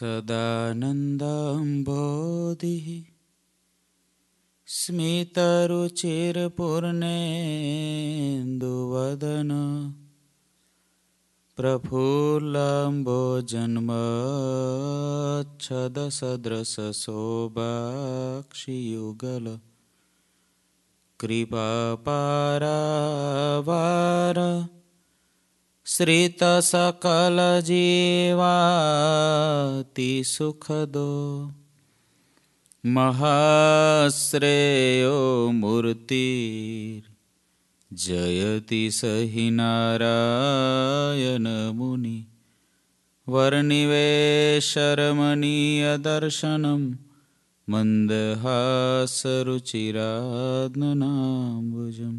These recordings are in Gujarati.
सदानन्दाम्बोधिः स्मितरुचिरपूर्णेन्दुवदन प्रफुल्लाम्बो जन्मच्छदसदृशशोबाक्षियुगल कृपापारा श्रितसकलजीवातिसुखदो सुखदो महाश्रेयो मूर्तिर्जयति जयति सहि नारायणमुनि वर्निवेशरमणीयदर्शनं मन्दहासरुचिरात्नाम्बुजम्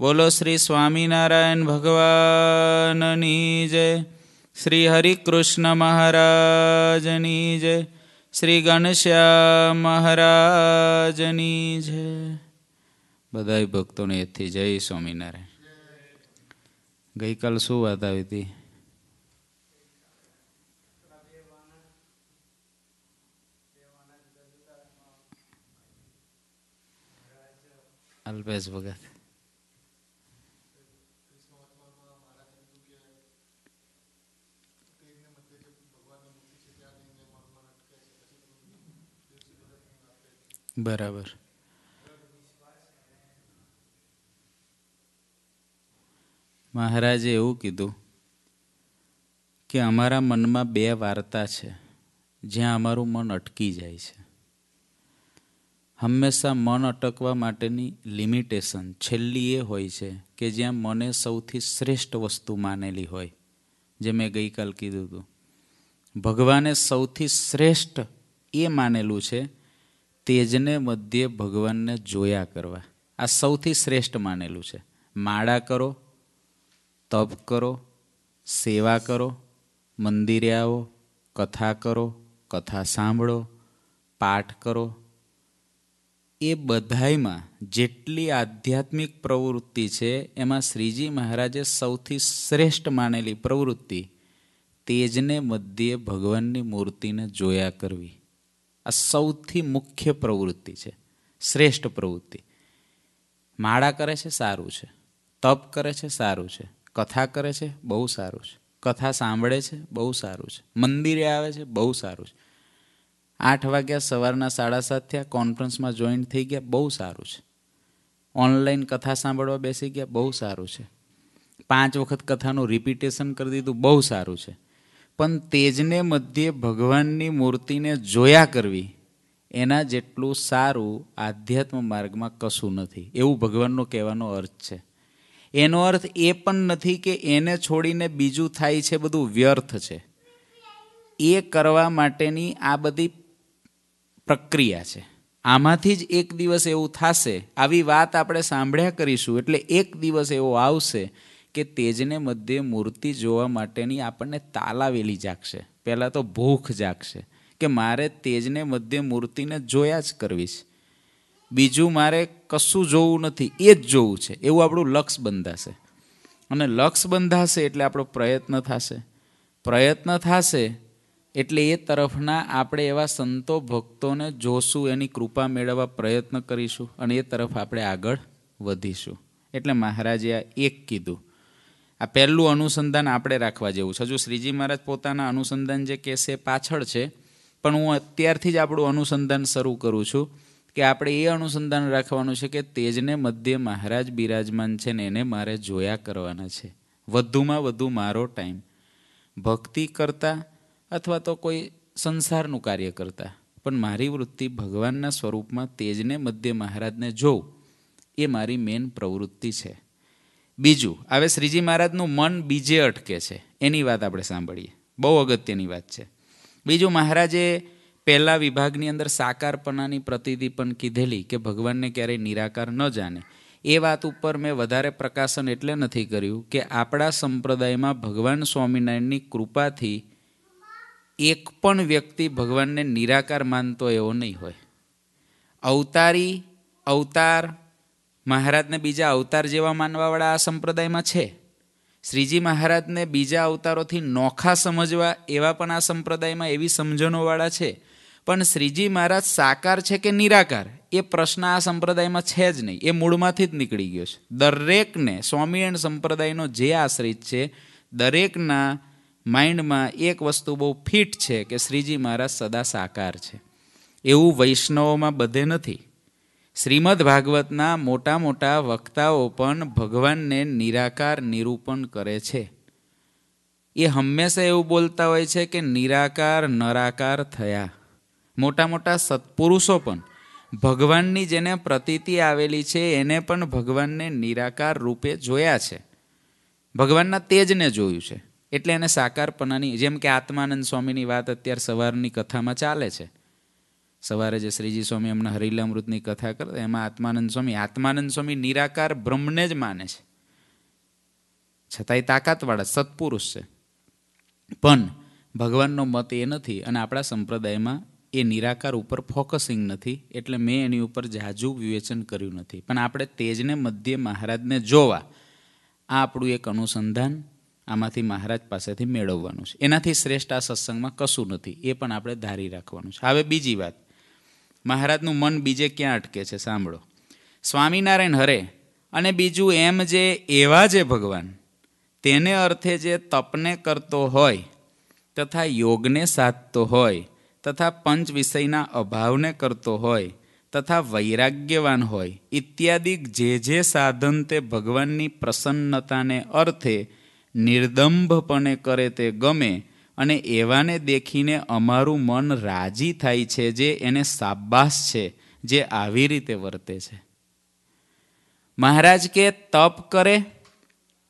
બોલો શ્રી સ્વામિનારાયણ ભગવાનની જય શ્રી હરિકૃષ્ણ મહારાજની જય શ્રી ઘનશ્યામ મહારાજની જય બધા ભક્તોને એથી જય સ્વામિનારાયણ ગઈકાલ શું વાત આવી હતી અલ્પેશ ભગત બરાબર મહારાજે એવું કીધું કે અમારા મનમાં બે વાર્તા છે જ્યાં અમારું મન અટકી જાય છે હંમેશા મન અટકવા માટેની લિમિટેશન છેલ્લી એ હોય છે કે જ્યાં મને સૌથી શ્રેષ્ઠ વસ્તુ માનેલી હોય જે મેં ગઈકાલ કીધું હતું ભગવાને સૌથી શ્રેષ્ઠ એ માનેલું છે તેજને મધ્યે ભગવાનને જોયા કરવા આ સૌથી શ્રેષ્ઠ માનેલું છે માળા કરો તપ કરો સેવા કરો મંદિરે આવો કથા કરો કથા સાંભળો પાઠ કરો એ બધાયમાં જેટલી આધ્યાત્મિક પ્રવૃત્તિ છે એમાં શ્રીજી મહારાજે સૌથી શ્રેષ્ઠ માનેલી પ્રવૃત્તિ તેજને મધ્યે ભગવાનની મૂર્તિને જોયા કરવી આ સૌથી મુખ્ય પ્રવૃત્તિ છે શ્રેષ્ઠ પ્રવૃત્તિ માળા કરે છે સારું છે તપ કરે છે સારું છે કથા કરે છે બહુ સારું છે કથા સાંભળે છે બહુ સારું છે મંદિરે આવે છે બહુ સારું છે આઠ વાગ્યા સવારના સાડા સાત થયા કોન્ફરન્સમાં જોઈન્ટ થઈ ગયા બહુ સારું છે ઓનલાઈન કથા સાંભળવા બેસી ગયા બહુ સારું છે પાંચ વખત કથાનું રિપીટેશન કરી દીધું બહુ સારું છે પણ તેજને મધ્યે ભગવાનની મૂર્તિને જોયા કરવી એના જેટલું સારું આધ્યાત્મ માર્ગમાં કશું નથી એવું ભગવાનનો કહેવાનો અર્થ છે એનો અર્થ એ પણ નથી કે એને છોડીને બીજું થાય છે બધું વ્યર્થ છે એ કરવા માટેની આ બધી પ્રક્રિયા છે આમાંથી જ એક દિવસ એવું થશે આવી વાત આપણે સાંભળ્યા કરીશું એટલે એક દિવસ એવો આવશે કે તેજને મધ્યે મૂર્તિ જોવા માટેની આપણને તાલાવેલી જાગશે પહેલાં તો ભૂખ જાગશે કે મારે તેજને મધ્યે મૂર્તિને જોયા જ કરવી છે બીજું મારે કશું જોવું નથી એ જ જોવું છે એવું આપણું લક્ષ્ય બંધાશે અને લક્ષ બંધાશે એટલે આપણો પ્રયત્ન થશે પ્રયત્ન થશે એટલે એ તરફના આપણે એવા સંતો ભક્તોને જોશું એની કૃપા મેળવવા પ્રયત્ન કરીશું અને એ તરફ આપણે આગળ વધીશું એટલે મહારાજે આ એક કીધું આ પહેલું અનુસંધાન આપણે રાખવા જેવું છે હજુ શ્રીજી મહારાજ પોતાના અનુસંધાન જે કેસ પાછળ છે પણ હું અત્યારથી જ આપણું અનુસંધાન શરૂ કરું છું કે આપણે એ અનુસંધાન રાખવાનું છે કે તેજને મધ્ય મહારાજ બિરાજમાન છે ને એને મારે જોયા કરવાના છે વધુમાં વધુ મારો ટાઈમ ભક્તિ કરતા અથવા તો કોઈ સંસારનું કાર્ય કરતા પણ મારી વૃત્તિ ભગવાનના સ્વરૂપમાં તેજને મધ્ય મહારાજને જોઉં એ મારી મેઇન પ્રવૃત્તિ છે બીજું હવે શ્રીજી મહારાજનું મન બીજે અટકે છે એની વાત આપણે સાંભળીએ બહુ અગત્યની વાત છે બીજું મહારાજે પહેલા વિભાગની અંદર સાકારપણાની પ્રતિતિ પણ કીધેલી કે ભગવાનને ક્યારેય નિરાકાર ન જાણે એ વાત ઉપર મેં વધારે પ્રકાશન એટલે નથી કર્યું કે આપણા સંપ્રદાયમાં ભગવાન સ્વામિનારાયણની કૃપાથી એક પણ વ્યક્તિ ભગવાનને નિરાકાર માનતો એવો નહીં હોય અવતારી અવતાર મહારાજને બીજા અવતાર જેવા માનવાવાળા આ સંપ્રદાયમાં છે શ્રીજી મહારાજને બીજા અવતારોથી નોખા સમજવા એવા પણ આ સંપ્રદાયમાં એવી સમજણોવાળા છે પણ શ્રીજી મહારાજ સાકાર છે કે નિરાકાર એ પ્રશ્ન આ સંપ્રદાયમાં છે જ નહીં એ મૂળમાંથી જ નીકળી ગયો છે દરેકને સ્વામી એન્ડ સંપ્રદાયનો જે આશ્રિત છે દરેકના માઇન્ડમાં એક વસ્તુ બહુ ફિટ છે કે શ્રીજી મહારાજ સદા સાકાર છે એવું વૈષ્ણવોમાં બધે નથી શ્રીમદ ભાગવતના મોટા મોટા વક્તાઓ પણ ભગવાનને નિરાકાર નિરૂપણ કરે છે એ હંમેશા એવું બોલતા હોય છે કે નિરાકાર નરાકાર થયા મોટા મોટા સત્પુરુષો પણ ભગવાનની જેને પ્રતીતિ આવેલી છે એને પણ ભગવાનને નિરાકાર રૂપે જોયા છે ભગવાનના તેજને જોયું છે એટલે એને સાકારપણાની જેમ કે આત્માનંદ સ્વામીની વાત અત્યારે સવારની કથામાં ચાલે છે સવારે જે શ્રીજી સ્વામી એમના હરિલામૃતની કથા કરતા એમાં આત્માનંદ સ્વામી આત્માનંદ સ્વામી નિરાકાર બ્રહ્મને જ માને છે છતાંય તાકાતવાળા સત્પુરુષ છે પણ ભગવાનનો મત એ નથી અને આપણા સંપ્રદાયમાં એ નિરાકાર ઉપર ફોકસિંગ નથી એટલે મેં એની ઉપર જાજુ વિવેચન કર્યું નથી પણ આપણે તેજને મધ્ય મહારાજને જોવા આ આપણું એક અનુસંધાન આમાંથી મહારાજ પાસેથી મેળવવાનું છે એનાથી શ્રેષ્ઠ આ સત્સંગમાં કશું નથી એ પણ આપણે ધારી રાખવાનું છે હવે બીજી વાત મહારાજનું મન બીજે ક્યાં અટકે છે સાંભળો સ્વામિનારાયણ હરે અને બીજું એમ જે એવા જે ભગવાન તેને અર્થે જે તપને કરતો હોય તથા યોગને સાધતો હોય તથા પંચ વિષયના અભાવને કરતો હોય તથા વૈરાગ્યવાન હોય ઇત્યાદિ જે જે સાધન તે ભગવાનની પ્રસન્નતાને અર્થે નિર્દંભપણે કરે તે ગમે અને એવાને દેખીને અમારું મન રાજી થાય છે જે એને સાબાસ છે જે આવી રીતે વર્તે છે મહારાજ કે તપ કરે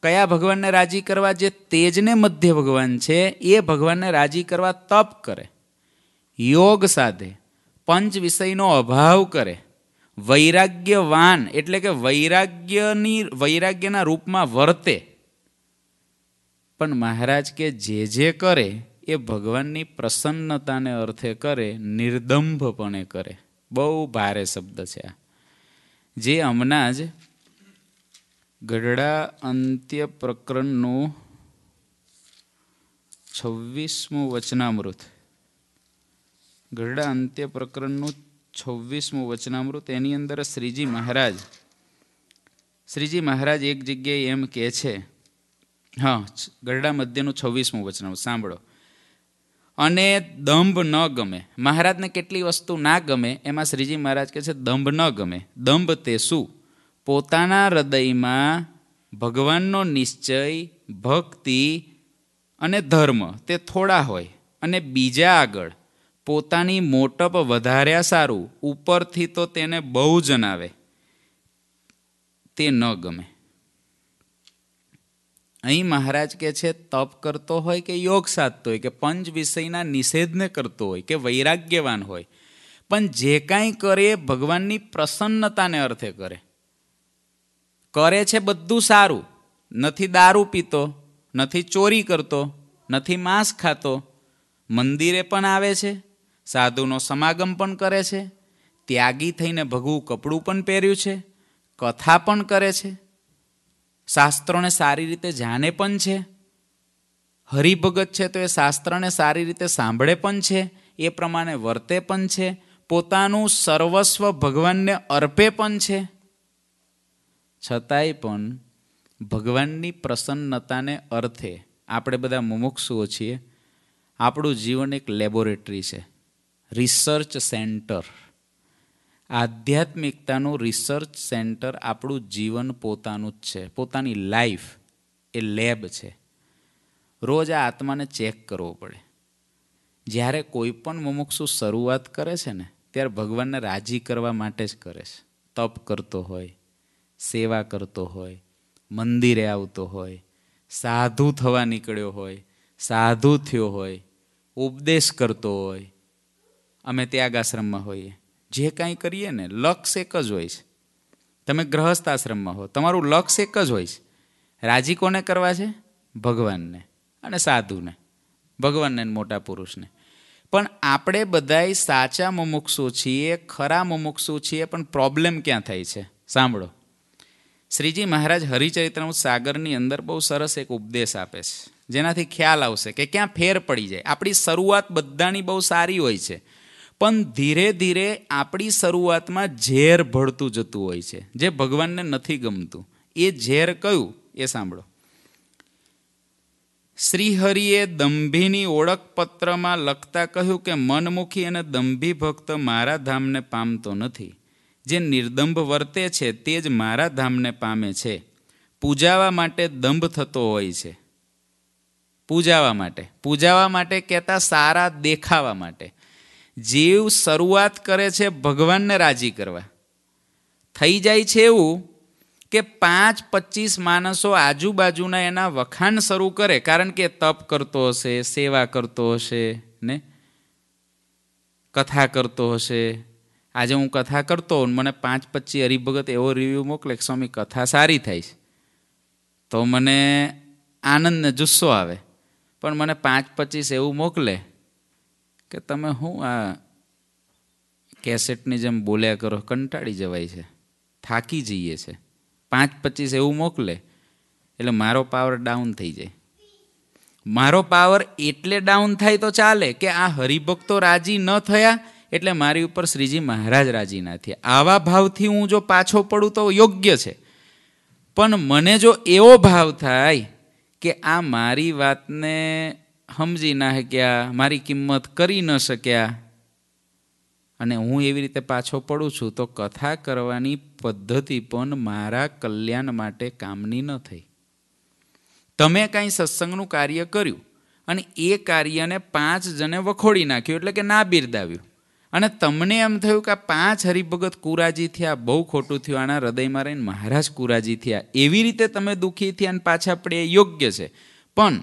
કયા ભગવાનને રાજી કરવા જે તેજને મધ્ય ભગવાન છે એ ભગવાનને રાજી કરવા તપ કરે યોગ સાધે પંચ વિષયનો અભાવ કરે વૈરાગ્યવાન એટલે કે વૈરાગ્યની વૈરાગ્યના રૂપમાં વર્તે પણ મહારાજ કે જે જે કરે એ ભગવાનની પ્રસન્નતાને અર્થે કરે નિર્દંભપણે કરે બહુ ભારે શબ્દ છે આ જે હમણાં જ ગઢડા અંત્ય પ્રકરણનું છવ્વીસમું વચનામૃત ગઢડા અંત્ય પ્રકરણનું છવ્વીસમું વચનામૃત એની અંદર શ્રીજી મહારાજ શ્રીજી મહારાજ એક જગ્યાએ એમ કહે છે હા ગરડા મધ્યનું છવ્વીસમું વચન સાંભળો અને દંભ ન ગમે મહારાજને કેટલી વસ્તુ ના ગમે એમાં શ્રીજી મહારાજ કહે છે દંભ ન ગમે દંભ તે શું પોતાના હૃદયમાં ભગવાનનો નિશ્ચય ભક્તિ અને ધર્મ તે થોડા હોય અને બીજા આગળ પોતાની મોટપ વધાર્યા સારું ઉપરથી તો તેને બહુ જણાવે તે ન ગમે અહીં મહારાજ કે છે તપ કરતો હોય કે યોગ સાધતો હોય કે પંચ વિષયના નિષેધને કરતો હોય કે વૈરાગ્યવાન હોય પણ જે કાંઈ કરે ભગવાનની પ્રસન્નતાને અર્થે કરે કરે છે બધું સારું નથી દારૂ પીતો નથી ચોરી કરતો નથી માંસ ખાતો મંદિરે પણ આવે છે સાધુનો સમાગમ પણ કરે છે ત્યાગી થઈને ભગવું કપડું પણ પહેર્યું છે કથા પણ કરે છે શાસ્ત્રોને સારી રીતે જાણે પણ છે હરિભગત છે તો એ શાસ્ત્રને સારી રીતે સાંભળે પણ છે એ પ્રમાણે વર્તે પણ છે પોતાનું સર્વસ્વ ભગવાનને અર્પે પણ છે છતાંય પણ ભગવાનની પ્રસન્નતાને અર્થે આપણે બધા મુમુક્ષુઓ છીએ આપણું જીવન એક લેબોરેટરી છે રિસર્ચ સેન્ટર આધ્યાત્મિકતાનું રિસર્ચ સેન્ટર આપણું જીવન પોતાનું જ છે પોતાની લાઈફ એ લેબ છે રોજ આ આત્માને ચેક કરવો પડે જ્યારે કોઈ પણ મુમુક્ષુ શરૂઆત કરે છે ને ત્યારે ભગવાનને રાજી કરવા માટે જ કરે છે તપ કરતો હોય સેવા કરતો હોય મંદિરે આવતો હોય સાધુ થવા નીકળ્યો હોય સાધુ થયો હોય ઉપદેશ કરતો હોય અમે ત્યાગ આશ્રમમાં હોઈએ જે કાંઈ કરીએ ને લક્ષ એક જ હોય છે તમે ગ્રહસ્થ આશ્રમમાં હો તમારું લક્ષ એક જ હોય છે રાજી કોને કરવા છે ભગવાનને અને સાધુને ભગવાનને મોટા પુરુષને પણ આપણે બધાય સાચા મુમુક્ષુ છીએ ખરા મુમુક્ષુ છીએ પણ પ્રોબ્લેમ ક્યાં થાય છે સાંભળો શ્રીજી મહારાજ હરિચરિત્રનું સાગરની અંદર બહુ સરસ એક ઉપદેશ આપે છે જેનાથી ખ્યાલ આવશે કે ક્યાં ફેર પડી જાય આપણી શરૂઆત બધાની બહુ સારી હોય છે પણ ધીરે ધીરે આપણી શરૂઆતમાં ઝેર ભળતું જતું હોય છે જે ભગવાનને નથી ગમતું એ ઝેર કયું એ સાંભળો શ્રીહરિએ દંભીની ઓળખપત્રમાં લખતા કહ્યું કે મનમુખી અને દંભી ભક્ત મારા ધામને પામતો નથી જે નિર્દંભ વર્તે છે તે જ મારા ધામને પામે છે પૂજાવા માટે દંભ થતો હોય છે પૂજાવા માટે પૂજાવા માટે કહેતા સારા દેખાવા માટે જીવ શરૂઆત કરે છે ભગવાનને રાજી કરવા થઈ જાય છે એવું કે પાંચ પચીસ માણસો આજુબાજુના એના વખાણ શરૂ કરે કારણ કે તપ કરતો હશે સેવા કરતો હશે ને કથા કરતો હશે આજે હું કથા કરતો હોઉં મને પાંચ પચીસ હરિભગત એવો રિવ્યૂ મોકલે કે સ્વામી કથા સારી થાય છે તો મને આનંદને જુસ્સો આવે પણ મને પાંચ પચીસ એવું મોકલે કે તમે હું આ કેસેટની જેમ બોલ્યા કરો કંટાળી જવાય છે થાકી જઈએ છે પાંચ પચીસ એવું મોકલે એટલે મારો પાવર ડાઉન થઈ જાય મારો પાવર એટલે ડાઉન થાય તો ચાલે કે આ હરિભક્તો રાજી ન થયા એટલે મારી ઉપર શ્રીજી મહારાજ રાજી ના થયા આવા ભાવથી હું જો પાછો પડું તો યોગ્ય છે પણ મને જો એવો ભાવ થાય કે આ મારી વાતને સમજી ના શક્યા મારી કિંમત કરી ન શક્યા અને હું એવી રીતે પાછો પડું છું તો કથા કરવાની પદ્ધતિ પણ મારા કલ્યાણ માટે કામની ન થઈ તમે કાંઈ સત્સંગનું કાર્ય કર્યું અને એ કાર્યને પાંચ જણે વખોડી નાખ્યું એટલે કે ના બિરદાવ્યું અને તમને એમ થયું કે આ પાંચ હરિભગત કુરાજી થયા બહુ ખોટું થયું આના હૃદયમાં રહીને મહારાજ કુરાજી થયા એવી રીતે તમે દુઃખી થયા અને પાછા પડે યોગ્ય છે પણ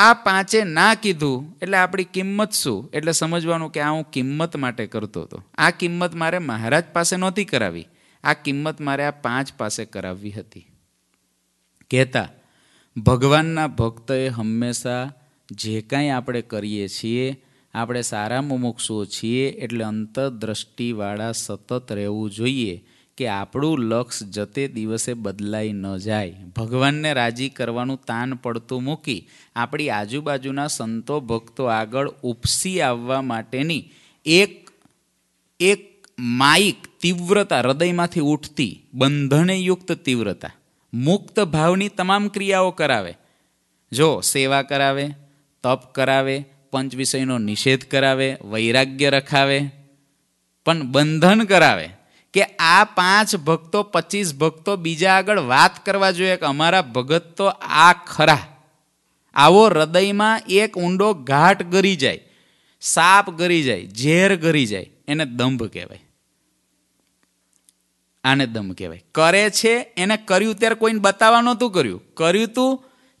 આ પાંચે ના કીધું એટલે આપણી કિંમત શું એટલે સમજવાનું કે આ હું કિંમત માટે કરતો હતો આ કિંમત મારે મહારાજ પાસે નહોતી કરાવી આ કિંમત મારે આ પાંચ પાસે કરાવવી હતી કહેતા ભગવાનના ભક્તએ હંમેશા જે કાંઈ આપણે કરીએ છીએ આપણે સારા મુમુક્ષુઓ છીએ એટલે અંતરદ્રષ્ટિવાળા સતત રહેવું જોઈએ કે આપણું લક્ષ જતે દિવસે બદલાઈ ન જાય ભગવાનને રાજી કરવાનું તાન પડતું મૂકી આપણી આજુબાજુના સંતો ભક્તો આગળ ઉપસી આવવા માટેની એક એક માયિક તીવ્રતા હૃદયમાંથી ઉઠતી બંધનયુક્ત તીવ્રતા મુક્ત ભાવની તમામ ક્રિયાઓ કરાવે જો સેવા કરાવે તપ કરાવે પંચ વિષયનો નિષેધ કરાવે વૈરાગ્ય રખાવે પણ બંધન કરાવે કે આ પાંચ ભક્તો પચીસ ભક્તો બીજા આગળ વાત કરવા જોઈએ કે અમારા ભગત તો આ ખરા આવો હૃદયમાં એક ઊંડો ઘાટ ગરી જાય સાપ ગરી જાય ઝેર ગરી જાય એને દંભ કહેવાય આને દંભ કહેવાય કરે છે એને કર્યું ત્યારે કોઈને બતાવવા નહોતું કર્યું કર્યું તું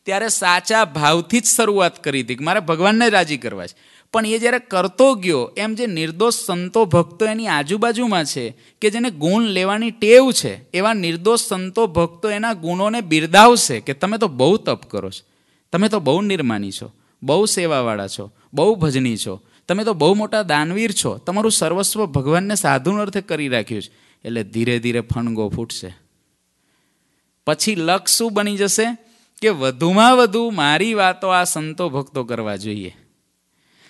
ત્યારે સાચા ભાવથી જ શરૂઆત કરી હતી કે મારે ભગવાનને રાજી કરવા છે પણ એ જ્યારે કરતો ગયો એમ જે નિર્દોષ સંતો ભક્તો એની આજુબાજુમાં છે કે જેને ગુણ લેવાની ટેવ છે એવા નિર્દોષ સંતો ભક્તો એના ગુણોને બિરદાવશે કે તમે તો બહુ તપ કરો છો તમે તો બહુ નિર્માની છો બહુ સેવાવાળા છો બહુ ભજની છો તમે તો બહુ મોટા દાનવીર છો તમારું સર્વસ્વ ભગવાનને સાધુન અર્થે કરી રાખ્યું છે એટલે ધીરે ધીરે ફણગો ફૂટશે પછી લક્ષ શું બની જશે કે વધુમાં વધુ મારી વાતો આ સંતો ભક્તો કરવા જોઈએ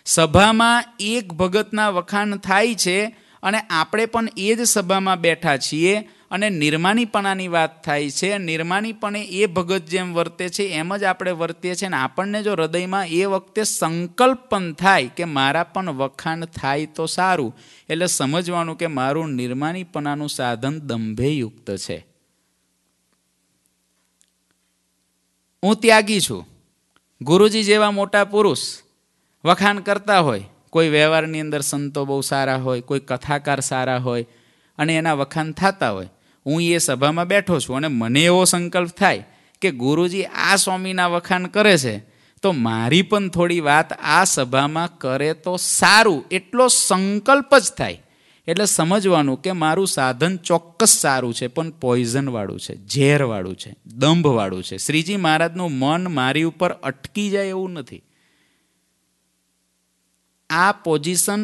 સભામાં એક ભગતના વખાણ થાય છે અને આપણે પણ એ જ સભામાં બેઠા છીએ અને નિર્માણીપણાની વાત થાય છે નિર્માણીપણે એ ભગત જેમ વર્તે છે એમ જ આપણે વર્તીએ છીએ અને આપણને જો હૃદયમાં એ વખતે સંકલ્પ પણ થાય કે મારા પણ વખાણ થાય તો સારું એટલે સમજવાનું કે મારું નિર્માણીપણાનું સાધન દંભેયુક્ત છે હું ત્યાગી છું ગુરુજી જેવા મોટા પુરુષ વખાણ કરતા હોય કોઈ વ્યવહારની અંદર સંતો બહુ સારા હોય કોઈ કથાકાર સારા હોય અને એના વખાણ થતા હોય હું એ સભામાં બેઠો છું અને મને એવો સંકલ્પ થાય કે ગુરુજી આ સ્વામીના વખાણ કરે છે તો મારી પણ થોડી વાત આ સભામાં કરે તો સારું એટલો સંકલ્પ જ થાય એટલે સમજવાનું કે મારું સાધન ચોક્કસ સારું છે પણ પોઈઝનવાળું છે ઝેરવાળું છે દંભવાળું છે શ્રીજી મહારાજનું મન મારી ઉપર અટકી જાય એવું નથી આ પોઝિશન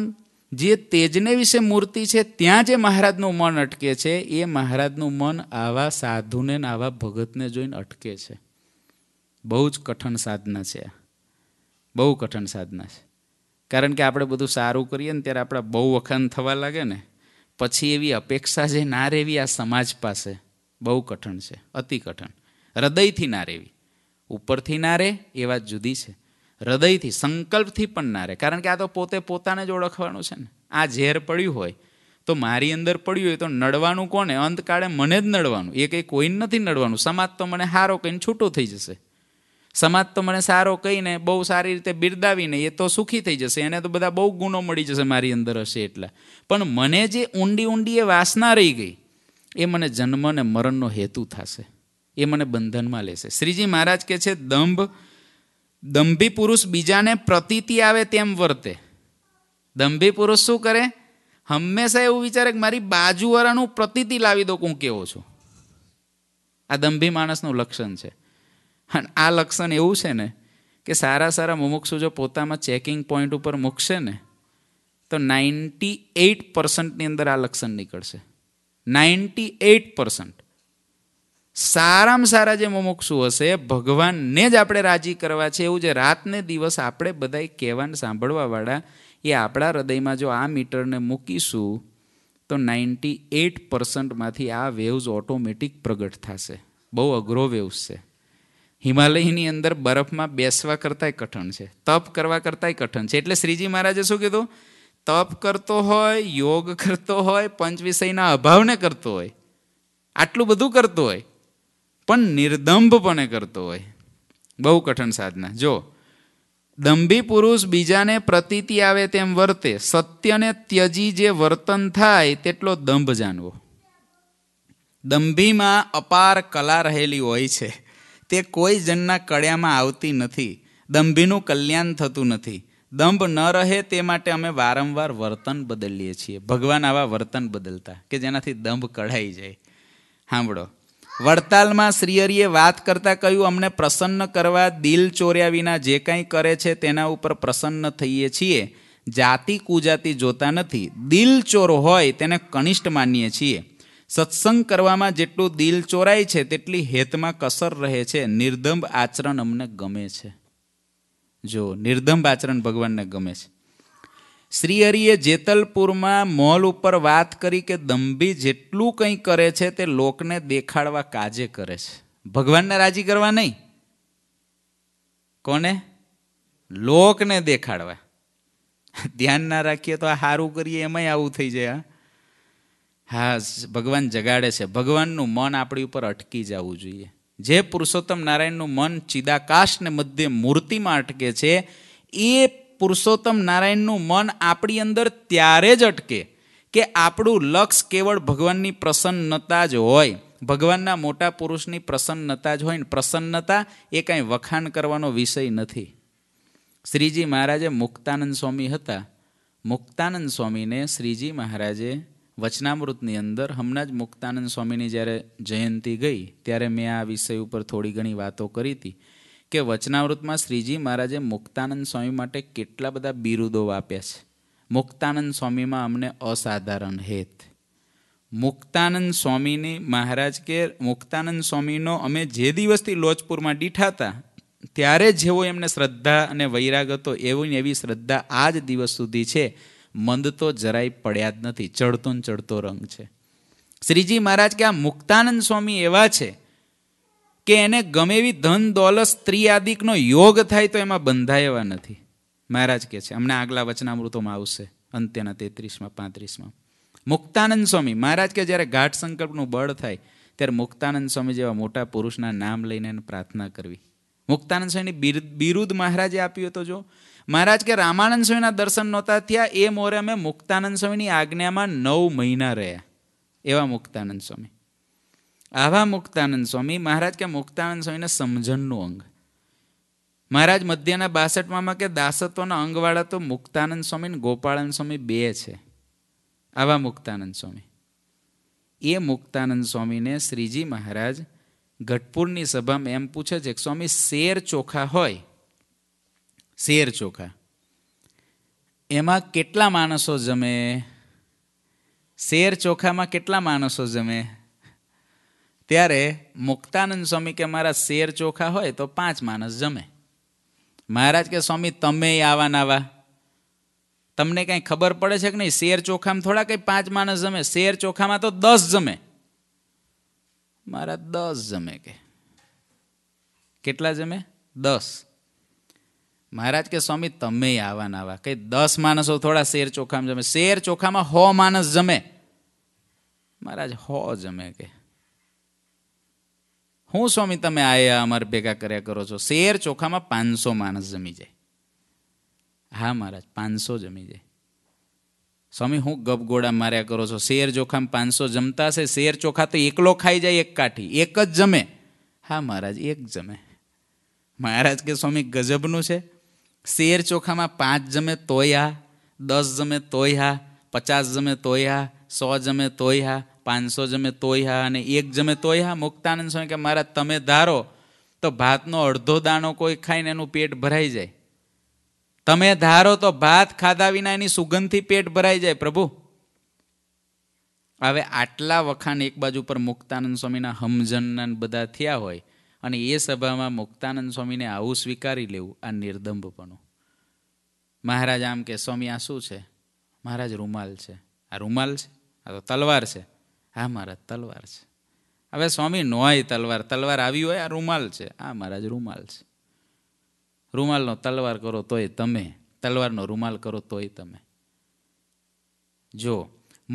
જે તેજને વિશે મૂર્તિ છે ત્યાં જે મહારાજનું મન અટકે છે એ મહારાજનું મન આવા સાધુને ને આવા ભગતને જોઈને અટકે છે બહુ જ કઠણ સાધના છે બહુ કઠણ સાધના છે કારણ કે આપણે બધું સારું કરીએ ને ત્યારે આપણા બહુ વખાણ થવા લાગે ને પછી એવી અપેક્ષા જે ના રહેવી આ સમાજ પાસે બહુ કઠણ છે અતિ કઠણ હૃદયથી ના રહેવી ઉપરથી ના રહે એ વાત જુદી છે હૃદયથી સંકલ્પથી પણ ના રહે કારણ કે આ તો પોતે પોતાને જ ઓળખવાનું છે ને આ ઝેર પડ્યું હોય તો મારી અંદર પડ્યું હોય તો નડવાનું કોને અંતકાળે મને જ નડવાનું એ કંઈ કોઈને નથી નડવાનું સમાજ તો મને સારો કહીને છૂટો થઈ જશે સમાજ તો મને સારો કહીને બહુ સારી રીતે બિરદાવીને એ તો સુખી થઈ જશે એને તો બધા બહુ ગુનો મળી જશે મારી અંદર હશે એટલા પણ મને જે ઊંડી ઊંડી એ વાસના રહી ગઈ એ મને જન્મ અને મરણનો હેતુ થશે એ મને બંધનમાં લેશે શ્રીજી મહારાજ કહે છે દંભ દંભી પુરુષ બીજાને પ્રતીતિ આવે તેમ વર્તે દંભી પુરુષ શું કરે હંમેશા એવું વિચારે કે મારી બાજુવાળાનું પ્રતીતિ લાવી દો હું કેવો છું આ દંભી માણસનું લક્ષણ છે અને આ લક્ષણ એવું છે ને કે સારા સારા મુમુક્ષુ જો પોતામાં ચેકિંગ પોઈન્ટ ઉપર મૂકશે ને તો નાઇન્ટી એઇટ પર્સન્ટની અંદર આ લક્ષણ નીકળશે નાઇન્ટી એઇટ પર્સન્ટ સારામાં સારા જે મોમોક્ષુ હશે ભગવાનને જ આપણે રાજી કરવા છે એવું જે રાતને દિવસ આપણે બધા કહેવાને સાંભળવાવાળા એ આપણા હૃદયમાં જો આ મીટરને મૂકીશું તો નાઇન્ટી એટ પર્સન્ટમાંથી આ વેવ્સ ઓટોમેટિક પ્રગટ થશે બહુ અઘરો વેવ્સ છે હિમાલયની અંદર બરફમાં બેસવા કરતાંય કઠણ છે તપ કરવા કરતાંય કઠણ છે એટલે શ્રીજી મહારાજે શું કીધું તપ કરતો હોય યોગ કરતો હોય પંચ વિષયના અભાવને કરતો હોય આટલું બધું કરતો હોય પણ નિર્દંભપણે કરતો હોય બહુ કઠણ સાધના જો દંભી પુરુષ બીજાને પ્રતીતિ આવે તેમ વર્તે સત્યને ત્યજી જે વર્તન થાય તેટલો દંભ જાણવો દંભીમાં અપાર કલા રહેલી હોય છે તે કોઈ જણના કળ્યામાં આવતી નથી દંભીનું કલ્યાણ થતું નથી દંભ ન રહે તે માટે અમે વારંવાર વર્તન બદલીએ છીએ ભગવાન આવા વર્તન બદલતા કે જેનાથી દંભ કઢાઈ જાય સાંભળો વડતાલમાં શ્રીહરિએ વાત કરતાં કહ્યું અમને પ્રસન્ન કરવા દિલ ચોર્યા વિના જે કાંઈ કરે છે તેના ઉપર પ્રસન્ન થઈએ છીએ જાતિ કુજાતિ જોતા નથી દિલ ચોર હોય તેને કનિષ્ઠ માનીએ છીએ સત્સંગ કરવામાં જેટલું દિલ ચોરાય છે તેટલી હેતમાં કસર રહે છે નિર્દંભ આચરણ અમને ગમે છે જો નિર્દંભ આચરણ ભગવાનને ગમે છે શ્રીહરિએ જેતલપુરમાં મોલ ઉપર વાત કરી કે દંભી જેટલું કંઈ કરે છે તે લોકને દેખાડવા કાજે કરે છે ભગવાનને રાજી કરવા નહીં કોને લોકને દેખાડવા ધ્યાન ના રાખીએ તો આ સારું કરીએ એમાંય આવું થઈ જાય હા ભગવાન જગાડે છે ભગવાનનું મન આપણી ઉપર અટકી જવું જોઈએ જે પુરુષોત્તમ નારાયણનું મન ચિદાકાશને મધ્ય મૂર્તિમાં અટકે છે એ પુરુષોત્તમ નારાયણનું મન આપણી અંદર ત્યારે જ અટકે કે આપણું લક્ષ કેવળ ભગવાનની પ્રસન્નતા જ હોય ભગવાનના મોટા પુરુષની પ્રસન્નતા જ હોય ને પ્રસન્નતા એ કાંઈ વખાણ કરવાનો વિષય નથી શ્રીજી મહારાજે મુક્તાનંદ સ્વામી હતા મુક્તાનંદ સ્વામીને શ્રીજી મહારાજે વચનામૃતની અંદર હમણાં જ મુક્તાનંદ સ્વામીની જ્યારે જયંતી ગઈ ત્યારે મેં આ વિષય ઉપર થોડી ઘણી વાતો કરી હતી કે વચનાવૃતમાં શ્રીજી મહારાજે મુક્તાનંદ સ્વામી માટે કેટલા બધા બિરુદો આપ્યા છે મુક્તાનંદ સ્વામીમાં અમને અસાધારણ હેત મુક્તાનંદ સ્વામીની મહારાજ કે મુક્તાનંદ સ્વામીનો અમે જે દિવસથી લોચપુરમાં દીઠા હતા ત્યારે જેવો એમને શ્રદ્ધા અને વૈરાગ હતો એવી ને એવી શ્રદ્ધા આ જ દિવસ સુધી છે મંદ તો જરાય પડ્યા જ નથી ચડતો ને ચડતો રંગ છે શ્રીજી મહારાજ કે આ મુક્તાનંદ સ્વામી એવા છે કે એને ગમે એવી ધન દોલત સ્ત્રી આદિકનો યોગ થાય તો એમાં બંધાયવા નથી મહારાજ કહે છે અમને આગલા વચનામૃતોમાં આવશે અંત્યના તેત્રીસમાં પાંત્રીસમાં મુક્તાનંદ સ્વામી મહારાજ કે જ્યારે ઘાટ સંકલ્પનું બળ થાય ત્યારે મુક્તાનંદ સ્વામી જેવા મોટા પુરુષના નામ લઈને પ્રાર્થના કરવી મુક્તાનંદ સ્વામીની બિરુદ મહારાજે આપ્યું હતો જો મહારાજ કે રામાનંદ સ્વામીના દર્શન નહોતા થયા એ મોરે અમે મુક્તાનંદ સ્વામીની આજ્ઞામાં નવ મહિના રહ્યા એવા મુક્તાનંદ સ્વામી આવા મુક્તાનંદ સ્વામી મહારાજ કે મુક્તાનંદ સ્વામીને સમજણનું અંગ મહારાજ મધ્યના બાસઠમાં કે દાસત્વના અંગવાળા તો મુક્તાનંદ સ્વામી ને ગોપાળાનંદ સ્વામી બે છે આવા મુક્તાનંદ સ્વામી એ મુક્તાનંદ સ્વામીને શ્રીજી મહારાજ ઘટપુરની સભામાં એમ પૂછે છે કે સ્વામી શેર ચોખા હોય શેર ચોખા એમાં કેટલા માણસો જમે શેર ચોખામાં કેટલા માણસો જમે ત્યારે મુક્તાનંદ સ્વામી કે મારા શેર ચોખા હોય તો પાંચ માણસ જમે મહારાજ કે સ્વામી તમે આવા તમને કાંઈ ખબર પડે છે કે નહીં શેર ચોખામાં થોડા કંઈ પાંચ માણસ જમે શેર ચોખામાં તો દસ જમે મારા દસ જમે કે કેટલા જમે દસ મહારાજ કે સ્વામી તમે આવા કંઈ દસ માણસો થોડા શેર ચોખામાં જમે શેર ચોખામાં હો માણસ જમે મહારાજ હો જમે કે હું સ્વામી તમે આયા અમારે ભેગા કર્યા કરો છો શેર ચોખામાં પાંચસો માણસ જમી જાય હા મહારાજ પાંચસો જમી જાય સ્વામી હું ગપગોળા માર્યા કરો છો શેર ચોખામ પાંચસો જમતા હશે શેર ચોખા તો એકલો ખાઈ જાય એક કાઠી એક જ જમે હા મહારાજ એક જમે મહારાજ કે સ્વામી ગજબનું છે શેર ચોખામાં પાંચ જમે તોય હા દસ જમે તોય હા પચાસ જમે તોય હા સો જમે તોય હા પાંચસો જમે તોય હા અને એક જમે તોય હા મુક્તાનંદ સ્વામી કે મારા તમે ધારો તો ભાતનો અડધો દાણો કોઈ ખાઈને એનું પેટ ભરાઈ જાય તમે ધારો તો ભાત ખાધા વિના એની સુગંધથી પેટ ભરાઈ જાય પ્રભુ હવે આટલા વખાણ એક બાજુ પર મુક્તાનંદ સ્વામીના હમજનના બધા થયા હોય અને એ સભામાં મુક્તાનંદ સ્વામીને આવું સ્વીકારી લેવું આ નિર્દંભપણું મહારાજ આમ કે સ્વામી આ શું છે મહારાજ રૂમાલ છે આ રૂમાલ છે આ તો તલવાર છે આ મારા તલવાર છે હવે સ્વામી નોય તલવાર તલવાર આવી હોય આ રૂમાલ છે આ મારા જ રૂમાલ છે રૂમાલનો તલવાર કરો તોય તમે તલવારનો રૂમાલ કરો તોય તમે જો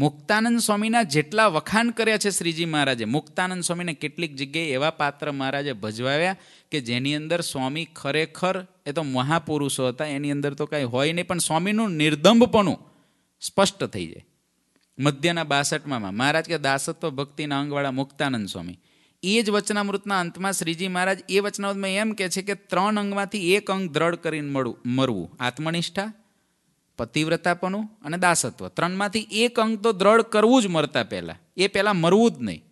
મુક્તાનંદ સ્વામીના જેટલા વખાણ કર્યા છે શ્રીજી મહારાજે મુક્તાનંદ સ્વામીને કેટલીક જગ્યાએ એવા પાત્ર મહારાજે ભજવાવ્યા કે જેની અંદર સ્વામી ખરેખર એ તો મહાપુરુષો હતા એની અંદર તો કાંઈ હોય નહીં પણ સ્વામીનું નિર્દંભપણું સ્પષ્ટ થઈ જાય મધ્યના બાસઠમાં મહારાજ કે દાસત્વ ભક્તિના અંગવાળા મુક્તાનંદ સ્વામી એ જ વચનામૃતના અંતમાં શ્રીજી મહારાજ એ વચનામૃતમાં એમ કહે છે કે ત્રણ અંગમાંથી એક અંગ દ્રઢ કરીને મળવું મરવું આત્મનિષ્ઠા પતિવ્રતાપણું અને દાસત્વ ત્રણમાંથી એક અંગ તો દ્રઢ કરવું જ મરતા પહેલાં એ પહેલાં મરવું જ નહીં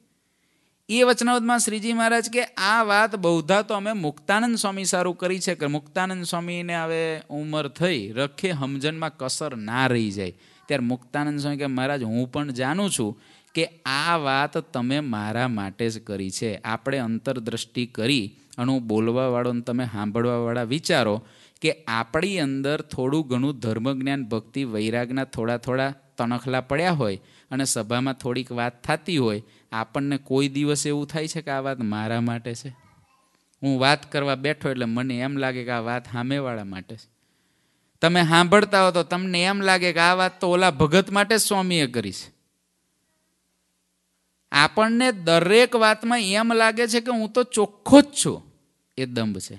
એ વચનાવતમાં શ્રીજી મહારાજ કે આ વાત બહુધા તો અમે મુક્તાનંદ સ્વામી સારું કરી છે કે મુક્તાનંદ સ્વામીને હવે ઉંમર થઈ રખે હમજનમાં કસર ના રહી જાય ત્યારે મુક્તાનંદ સ્વામી કે મહારાજ હું પણ જાણું છું કે આ વાત તમે મારા માટે જ કરી છે આપણે અંતરદ્રષ્ટિ કરી અને હું બોલવાવાળોને તમે સાંભળવાવાળા વિચારો કે આપણી અંદર થોડું ઘણું ધર્મજ્ઞાન ભક્તિ વૈરાગના થોડા થોડા તણખલા પડ્યા હોય અને સભામાં થોડીક વાત થતી હોય આપણને કોઈ દિવસ એવું થાય છે કે આ વાત મારા માટે છે હું વાત કરવા બેઠો એટલે મને એમ લાગે કે આ વાત સામેવાળા માટે છે તમે સાંભળતા હો તો તમને એમ લાગે કે આ વાત તો ઓલા ભગત માટે સ્વામીએ કરી છે આપણને દરેક વાતમાં એમ લાગે છે કે હું તો ચોખ્ખો જ છું એ દંભ છે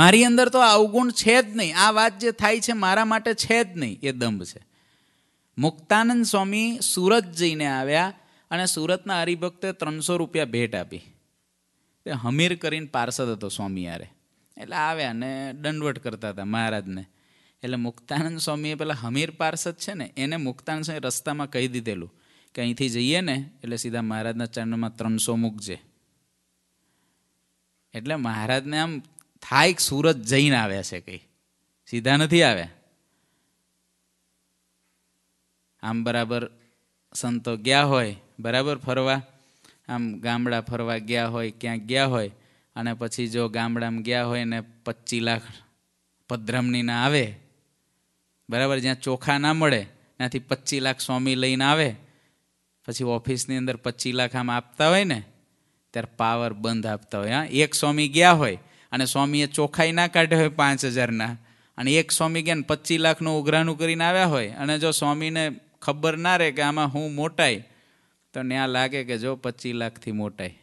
મારી અંદર તો અવગુણ છે જ નહીં આ વાત જે થાય છે મારા માટે છે જ નહીં એ દંભ છે મુક્તાનંદ સ્વામી સુરત જઈને આવ્યા અને સુરતના હરિભક્તે ત્રણસો રૂપિયા ભેટ આપી તે હમીર કરીને પાર્સદ હતો સ્વામી યારે એટલે આવ્યા અને દંડવટ કરતા હતા મહારાજને એટલે મુક્તાનંદ સ્વામીએ પેલા હમીર પાર્ષદ છે ને એને મુક્તાનંદ સ્વામી રસ્તામાં કહી દીધેલું કે અહીંથી જઈએ ને એટલે સીધા મહારાજના ચરણમાં ત્રણસો મૂકજે એટલે મહારાજને આમ થાય સુરત જઈને આવ્યા છે કંઈ સીધા નથી આવ્યા આમ બરાબર સંતો ગયા હોય બરાબર ફરવા આમ ગામડા ફરવા ગયા હોય ક્યાંક ગયા હોય અને પછી જો ગામડામાં ગયા હોય ને પચીસ લાખ પધ્રમનીના આવે બરાબર જ્યાં ચોખા ના મળે ત્યાંથી પચીસ લાખ સ્વામી લઈને આવે પછી ઓફિસની અંદર પચીસ લાખ આમ આપતા હોય ને ત્યારે પાવર બંધ આપતા હોય હા એક સ્વામી ગયા હોય અને સ્વામીએ ચોખાઈ ના કાઢ્યા હોય પાંચ હજારના અને એક સ્વામી ગયા ને પચીસ લાખનું ઉઘરાનું કરીને આવ્યા હોય અને જો સ્વામીને ખબર ના રહે કે આમાં હું મોટાઈ તો ત્યાં લાગે કે જો પચીસ લાખથી મોટાઈ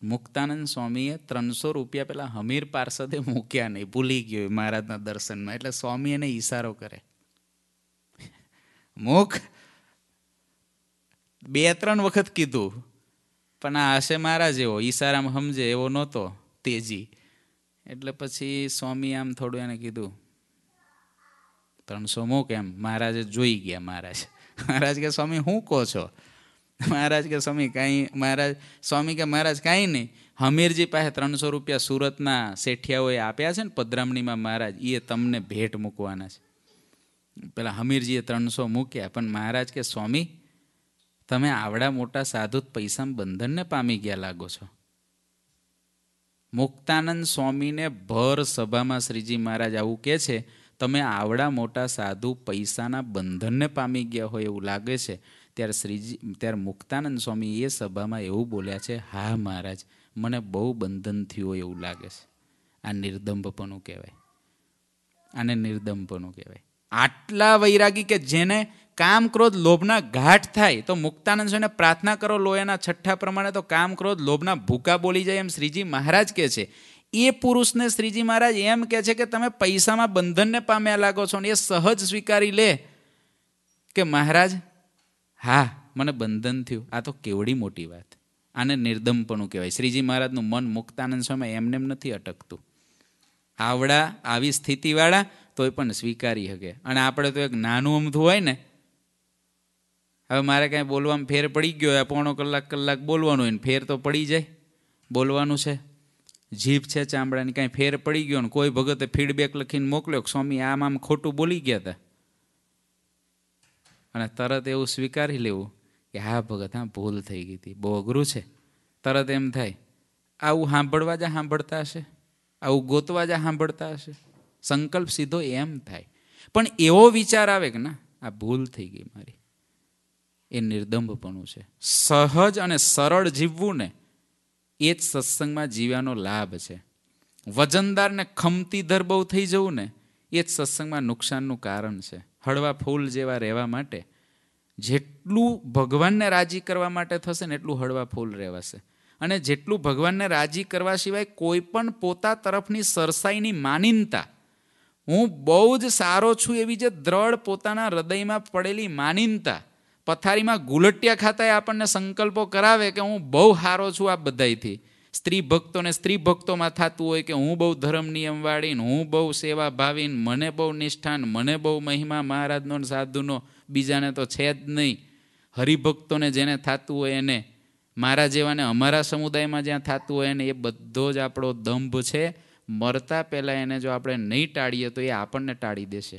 મુક્તાનંદ સ્વામીએ ત્રણસો રૂપિયા પેલા હમીર પાર્ષદે મૂક્યા નહીં ભૂલી ગયો મહારાજના દર્શનમાં એટલે સ્વામી એને ઈશારો કરે મુખ બે ત્રણ વખત કીધું પણ આ હશે મારા જેવો ઈશારામાં સમજે એવો નહોતો તેજી એટલે પછી સ્વામી આમ થોડું એને કીધું ત્રણસો મૂક એમ મહારાજે જોઈ ગયા મહારાજ મહારાજ કે સ્વામી હું કહો છો મહારાજ કે સ્વામી કાંઈ મહારાજ સ્વામી કે મહારાજ કાંઈ નહીં હમીરજી પાસે ત્રણસો રૂપિયા સુરતના શેઠિયાઓએ આપ્યા છે ને પધરામણીમાં મહારાજ એ તમને ભેટ મૂકવાના છે પેલા હમીરજીએ ત્રણસો મૂક્યા પણ મહારાજ કે સ્વામી તમે આવડા મોટા સાધુ પૈસામાં બંધનને પામી ગયા લાગો છો મુક્તાનંદ સ્વામીને ભર સભામાં શ્રીજી મહારાજ આવું કહે છે તમે આવડા મોટા સાધુ પૈસાના બંધનને પામી ગયા હોય એવું લાગે છે ત્યારે શ્રીજી ત્યારે મુક્તાનંદ સ્વામી એ સભામાં એવું બોલ્યા છે હા મહારાજ મને બહુ બંધન થયું હોય એવું લાગે છે આ નિર્દંભપણું કહેવાય આને નિર્દમપણું કહેવાય આટલા વૈરાગી કે જેને કામ ક્રોધ લોભના ઘાટ થાય તો મુક્તાનંદ સ્વામીને પ્રાર્થના કરો લોયાના છઠ્ઠા પ્રમાણે તો કામ ક્રોધ લોભના ભૂકા બોલી જાય એમ શ્રીજી મહારાજ કહે છે એ પુરુષને શ્રીજી મહારાજ એમ કહે છે કે તમે પૈસામાં બંધનને પામ્યા લાગો છો ને એ સહજ સ્વીકારી લે કે મહારાજ હા મને બંધન થયું આ તો કેવડી મોટી વાત આને નિર્દમપણું કહેવાય શ્રીજી મહારાજનું મન મુક્તાનંદ સ્વામી એમને નથી અટકતું આવડા આવી સ્થિતિવાળા તોય પણ સ્વીકારી શકે અને આપણે તો એક નાનું અમથું હોય ને હવે મારે કાંઈ બોલવામાં ફેર પડી ગયો હોય પોણો કલાક કલાક બોલવાનું હોય ને ફેર તો પડી જાય બોલવાનું છે જીભ છે ચામડાની કાંઈ ફેર પડી ગયો ને કોઈ ભગતે ફીડબેક લખીને મોકલ્યો સ્વામી આમ આમ ખોટું બોલી ગયા હતા અને તરત એવું સ્વીકારી લેવું કે હા ભગત હા ભૂલ થઈ ગઈ હતી બહુ અઘરું છે તરત એમ થાય આવું સાંભળવા જ સાંભળતા હશે આવું ગોતવા જ સાંભળતા હશે સંકલ્પ સીધો એમ થાય પણ એવો વિચાર આવે કે ના આ ભૂલ થઈ ગઈ મારી એ નિર્દંભપણું છે સહજ અને સરળ જીવવું ને એ જ સત્સંગમાં જીવવાનો લાભ છે વજનદાર ને ખમતીદર બહુ થઈ જવું ને એ જ સત્સંગમાં નુકસાનનું કારણ છે હળવા ફૂલ જેવા રહેવા માટે જેટલું ભગવાનને રાજી કરવા માટે થશે ને એટલું હળવા ફૂલ રહેવાશે અને જેટલું ભગવાનને રાજી કરવા સિવાય કોઈ પણ પોતા તરફની સરસાઈની માનીનતા હું બહુ જ સારો છું એવી જે દ્રઢ પોતાના હૃદયમાં પડેલી માનીનતા પથારીમાં ગુલટિયા ખાતાએ આપણને સંકલ્પો કરાવે કે હું બહુ સારો છું આ બધાથી સ્ત્રી ભક્તોને સ્ત્રી ભક્તોમાં થતું હોય કે હું બહુ ધર્મ નિયમ વાળીને હું બહુ સેવા ભાવીને મને બહુ નિષ્ઠાન મને બહુ મહિમા મહારાજનો સાધુનો બીજાને તો છે જ નહીં હરિભક્તોને જેને થતું હોય એને મારા જેવાને અમારા સમુદાયમાં જ્યાં થતું હોય એને એ બધો જ આપણો દંભ છે મરતા પહેલાં એને જો આપણે નહીં ટાળીએ તો એ આપણને ટાળી દેશે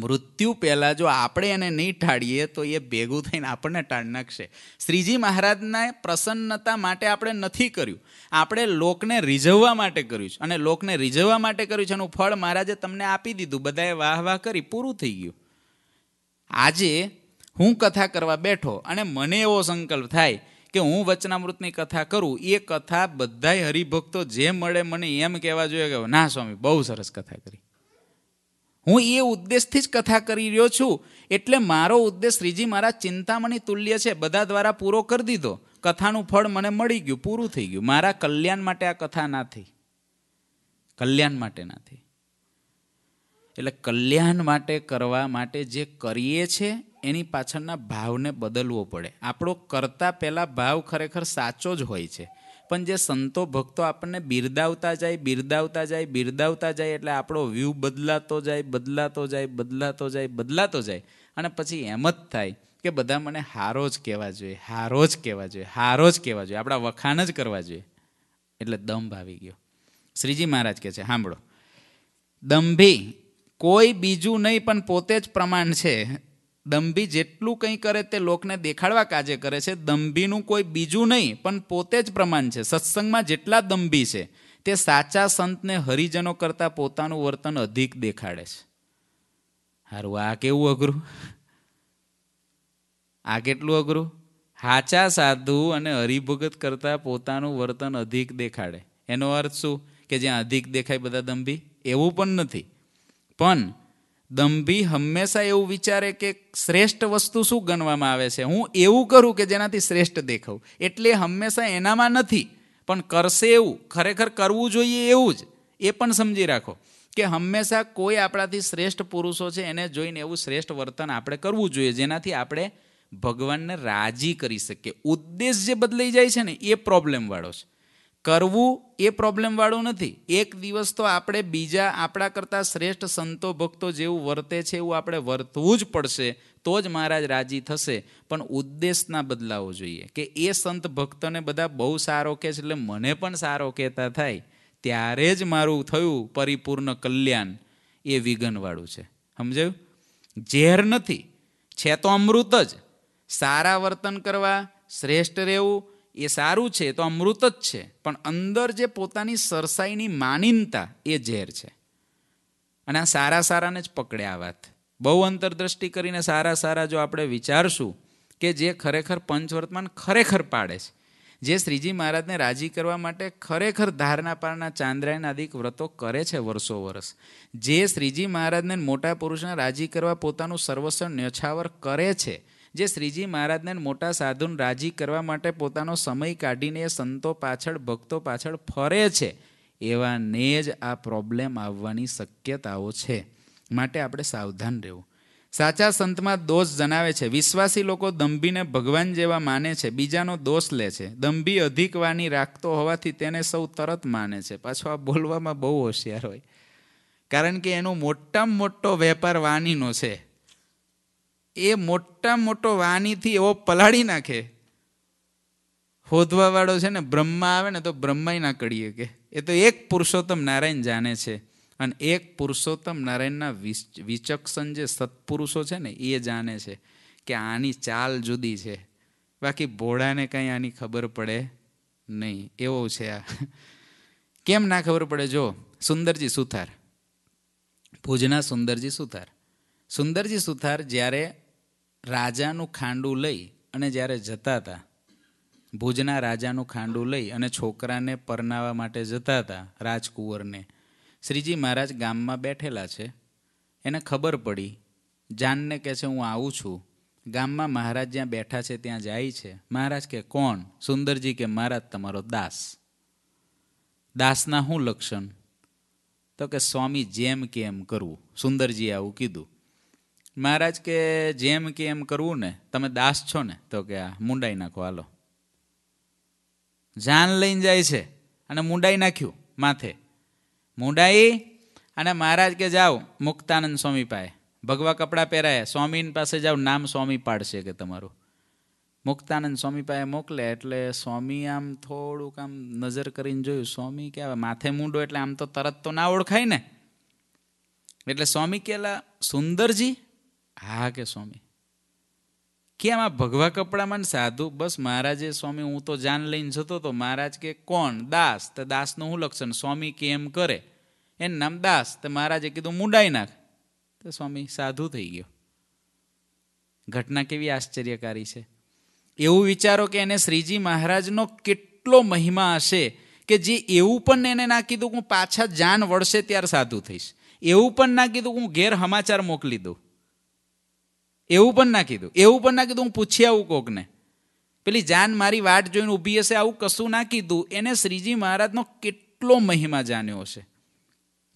મૃત્યુ પહેલાં જો આપણે એને નહીં ટાળીએ તો એ ભેગું થઈને આપણને ટાળી નાખશે શ્રીજી મહારાજના પ્રસન્નતા માટે આપણે નથી કર્યું આપણે લોકને રીઝવવા માટે કર્યું છે અને લોકને રીઝવવા માટે કર્યું છે એનું ફળ મહારાજે તમને આપી દીધું બધાએ વાહ વાહ કરી પૂરું થઈ ગયું આજે હું કથા કરવા બેઠો અને મને એવો સંકલ્પ થાય કે હું વચનામૃતની કથા કરું એ કથા બધાય હરિભક્તો જે મળે મને એમ કહેવા જોઈએ કે ના સ્વામી બહુ સરસ કથા કરી હું એ ઉદ્દેશથી જ કથા કરી રહ્યો છું એટલે મારો ઉદ્દેશ શ્રીજી મારા ચિંતામણી તુલ્ય છે બધા દ્વારા પૂરો કરી દીધો કથાનું ફળ મને મળી ગયું પૂરું થઈ ગયું મારા કલ્યાણ માટે આ કથા ના થઈ કલ્યાણ માટે ના થઈ એટલે કલ્યાણ માટે કરવા માટે જે કરીએ છે એની પાછળના ભાવને બદલવો પડે આપણો કરતાં પહેલાં ભાવ ખરેખર સાચો જ હોય છે પણ જે સંતો ભક્તો આપણને બિરદાવતા જાય બિરદાવતા જાય બિરદાવતા જાય એટલે આપણો વ્યૂ બદલાતો જાય બદલાતો જાય બદલાતો જાય બદલાતો જાય અને પછી એમ જ થાય કે બધા મને હારો જ કહેવા જોઈએ હારો જ કહેવા જોઈએ હારો જ કહેવા જોઈએ આપણા વખાણ જ કરવા જોઈએ એટલે દંભ આવી ગયો શ્રીજી મહારાજ કહે છે સાંભળો દંભી કોઈ બીજું નહીં પણ પોતે જ પ્રમાણ છે દંભી જેટલું કંઈ કરે તે લોકને દેખાડવા કાજે કરે છે દંભીનું કોઈ બીજું નહીં પણ પોતે જ પ્રમાણ છે સત્સંગમાં જેટલા દંભી છે તે સાચા સંતને હરિજનો કરતાં પોતાનું વર્તન અધિક દેખાડે છે હારું આ કેવું અઘરું આ કેટલું અઘરું સાચા સાધુ અને હરિભગત કરતાં પોતાનું વર્તન અધિક દેખાડે એનો અર્થ શું કે જ્યાં અધિક દેખાય બધા દંભી એવું પણ નથી પણ દંભી હંમેશા એવું વિચારે કે શ્રેષ્ઠ વસ્તુ શું ગણવામાં આવે છે હું એવું કરું કે જેનાથી શ્રેષ્ઠ દેખાવ એટલે હંમેશા એનામાં નથી પણ કરશે એવું ખરેખર કરવું જોઈએ એવું જ એ પણ સમજી રાખો કે હંમેશા કોઈ આપણાથી શ્રેષ્ઠ પુરુષો છે એને જોઈને એવું શ્રેષ્ઠ વર્તન આપણે કરવું જોઈએ જેનાથી આપણે ભગવાનને રાજી કરી શકીએ ઉદ્દેશ જે બદલાઈ જાય છે ને એ પ્રોબ્લેમવાળો છે કરવું એ પ્રોબ્લેમવાળું નથી એક દિવસ તો આપણે બીજા આપણા કરતાં શ્રેષ્ઠ સંતો ભક્તો જેવું વર્તે છે એવું આપણે વર્તવું જ પડશે તો જ મહારાજ રાજી થશે પણ ઉદ્દેશના બદલાવો જોઈએ કે એ સંત ભક્તને બધા બહુ સારો કહે છે એટલે મને પણ સારો કહેતા થાય ત્યારે જ મારું થયું પરિપૂર્ણ કલ્યાણ એ વિઘનવાળું છે સમજાયું ઝેર નથી છે તો અમૃત જ સારા વર્તન કરવા શ્રેષ્ઠ રહેવું એ સારું છે તો અમૃત જ છે પણ અંદર જે પોતાની સરસાઈની માનીનતા એ ઝેર છે અને આ સારા સારાને જ પકડે આ વાત બહુ અંતરદ્રષ્ટિ કરીને સારા સારા જો આપણે વિચારશું કે જે ખરેખર પંચવર્તમાન ખરેખર પાડે છે જે શ્રીજી મહારાજને રાજી કરવા માટે ખરેખર ધારના પારના ચાંદ્રાયણ આદિક વ્રતો કરે છે વર્ષો વર્ષ જે શ્રીજી મહારાજને મોટા પુરુષને રાજી કરવા પોતાનું સર્વસ્વ ન્યોછાવર કરે છે જે શ્રીજી મહારાજને મોટા સાધુને રાજી કરવા માટે પોતાનો સમય કાઢીને સંતો પાછળ ભક્તો પાછળ ફરે છે એવાને જ આ પ્રોબ્લેમ આવવાની શક્યતાઓ છે માટે આપણે સાવધાન રહેવું સાચા સંતમાં દોષ જણાવે છે વિશ્વાસી લોકો દંભીને ભગવાન જેવા માને છે બીજાનો દોષ લે છે દંભી અધિક વાની રાખતો હોવાથી તેને સૌ તરત માને છે પાછો આ બોલવામાં બહુ હોશિયાર હોય કારણ કે એનો મોટામાં મોટો વેપાર વાનીનો છે એ મોટા મોટો વાનીથી એવો પલાળી નાખે હોદવાવાળો છે ને બ્રહ્મા આવે ને તો બ્રહ્માય ના કડીએ કે એ તો એક પુરુષોત્તમ નારાયણ જાણે છે અને એક પુરુષોત્તમ નારાયણના વિચક્ષણ જે સત્પુરુષો છે ને એ જાણે છે કે આની ચાલ જુદી છે બાકી ભોળાને કંઈ આની ખબર પડે નહીં એવો છે આ કેમ ના ખબર પડે જો સુંદરજી સુથાર ભુજના સુંદરજી સુથાર સુંદરજી સુથાર જ્યારે રાજાનું ખાંડું લઈ અને જ્યારે જતા હતા ભુજના રાજાનું ખાંડું લઈ અને છોકરાને પરનાવા માટે જતા હતા રાજકુંવરને શ્રીજી મહારાજ ગામમાં બેઠેલા છે એને ખબર પડી જાનને કહે છે હું આવું છું ગામમાં મહારાજ જ્યાં બેઠા છે ત્યાં જાય છે મહારાજ કે કોણ સુંદરજી કે મહારાજ તમારો દાસ દાસના શું લક્ષણ તો કે સ્વામી જેમ કે એમ કરવું સુંદરજીએ આવું કીધું મહારાજ કે જેમ કે એમ કરવું ને તમે દાસ છો ને તો કે આ મુંડાઈ નાખો હાલો જાન લઈને જાય છે અને મુંડાઈ નાખ્યું માથે મુંડાઈ અને મહારાજ કે જાઓ મુક્તાનંદ સ્વામી પાસે ભગવા કપડાં પહેરાયા સ્વામીની પાસે જાઓ નામ સ્વામી પાડશે કે તમારું મુક્તાનંદ સ્વામી પાસે મોકલે એટલે સ્વામી આમ થોડુંક આમ નજર કરીને જોયું સ્વામી કે માથે મૂંડો એટલે આમ તો તરત તો ના ઓળખાય ને એટલે સ્વામી કેલા સુંદરજી હા કે સ્વામી કે આમાં ભગવા કપડામાં સાધુ બસ મહારાજે સ્વામી હું તો જાન લઈને જતો હતો મહારાજ કે કોણ દાસ તો દાસનું શું લક્ષણ સ્વામી કે એમ કરે એનું નામ દાસ તો મહારાજે કીધું મુંડાઈ નાખ તો સ્વામી સાધુ થઈ ગયો ઘટના કેવી આશ્ચર્યકારી છે એવું વિચારો કે એને શ્રીજી મહારાજનો કેટલો મહિમા હશે કે જે એવું પણ એને ના કીધું હું પાછા જાન વળશે ત્યારે સાધુ થઈશ એવું પણ ના કીધું હું ઘેર સમાચાર મોકલી દઉં એવું પણ ના કીધું એવું પણ ના કીધું હું પૂછી આવું કોકને પેલી જાન મારી વાટ જોઈને ઊભી હશે આવું કશું ના કીધું એને શ્રીજી મહારાજનો કેટલો મહિમા જાણ્યો હશે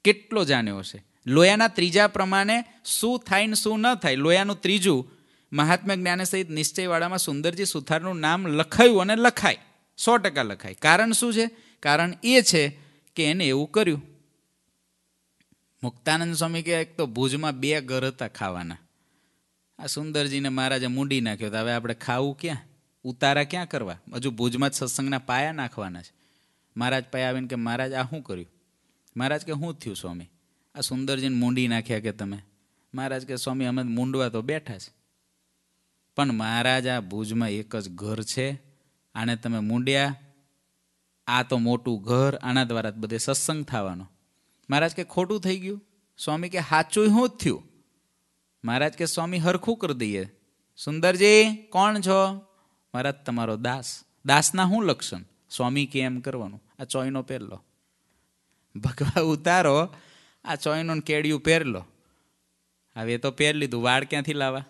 કેટલો જાણ્યો હશે લોયાના ત્રીજા પ્રમાણે શું થાય ને શું ન થાય લોયાનું ત્રીજું મહાત્મા જ્ઞાન સહિત નિશ્ચયવાળામાં સુંદરજી સુથારનું નામ લખાયું અને લખાય સો ટકા લખાય કારણ શું છે કારણ એ છે કે એને એવું કર્યું મુક્તાનંદ સ્વામી કે એક તો ભુજમાં બે ઘર હતા ખાવાના આ સુંદરજીને મહારાજે મૂંડી નાખ્યો તો હવે આપણે ખાવું ક્યાં ઉતારા ક્યાં કરવા હજુ ભુજમાં જ સત્સંગના પાયા નાખવાના છે મહારાજ પાયા આવીને કે મહારાજ આ શું કર્યું મહારાજ કે શું થયું સ્વામી આ સુંદરજીને મૂંડી નાખ્યા કે તમે મહારાજ કે સ્વામી અમે મૂંડવા તો બેઠા છે પણ મહારાજ આ ભુજમાં એક જ ઘર છે આને તમે મૂંડ્યા આ તો મોટું ઘર આના દ્વારા બધે સત્સંગ થવાનો મહારાજ કે ખોટું થઈ ગયું સ્વામી કે સાચું શું જ થયું મહારાજ કે સ્વામી હરખું કરી દઈએ સુંદરજી કોણ છો મહારાજ તમારો દાસ દાસના શું લક્ષણ સ્વામી કે એમ કરવાનું આ ચોયનો પહેરલો ભગવા ઉતારો આ ચોયનું કેડિયું પહેરલો હવે એ તો પહેર લીધું વાળ ક્યાંથી લાવા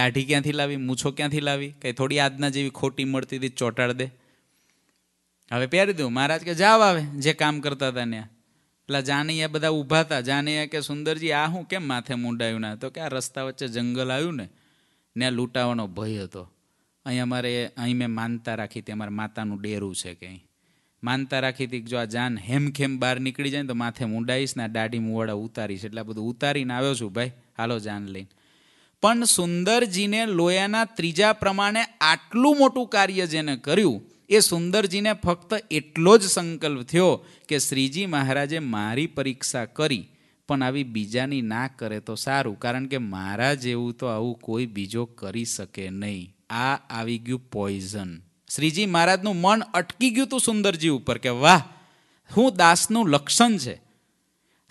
દાઢી ક્યાંથી લાવી મૂછો ક્યાંથી લાવી કંઈ થોડી આજના જેવી ખોટી મળતી હતી ચોંટાડ દે હવે પહેરી દઉં મહારાજ કે જાવ આવે જે કામ કરતા હતા ત્યાં પેલા જાનૈયા બધા ઊભા હતા જાનૈયા કે સુંદરજી આ શું કેમ માથે મુંડાયું ના તો કે આ રસ્તા વચ્ચે જંગલ આવ્યું ને ને લૂંટાવાનો ભય હતો અહીં અમારે અહીં મેં માનતા રાખી હતી અમારા માતાનું ડેરું છે કે અહીં માનતા રાખી હતી કે જો આ જાન હેમખેમ બહાર નીકળી જાય ને તો માથે મુંડાઈશ ને આ દાઢી મુવાડા ઉતારીશ એટલે બધું ઉતારીને આવ્યો છું ભાઈ હાલો જાન લઈને પણ સુંદરજીને લોયાના ત્રીજા પ્રમાણે આટલું મોટું કાર્ય જેને કર્યું એ સુંદરજીને ફક્ત એટલો જ સંકલ્પ થયો કે શ્રીજી મહારાજે મારી પરીક્ષા કરી પણ આવી બીજાની ના કરે તો સારું કારણ કે મારા જેવું તો આવું કોઈ બીજો કરી શકે નહીં આ આવી ગયું પોઈઝન શ્રીજી મહારાજનું મન અટકી ગયું હતું સુંદરજી ઉપર કે વાહ હું દાસનું લક્ષણ છે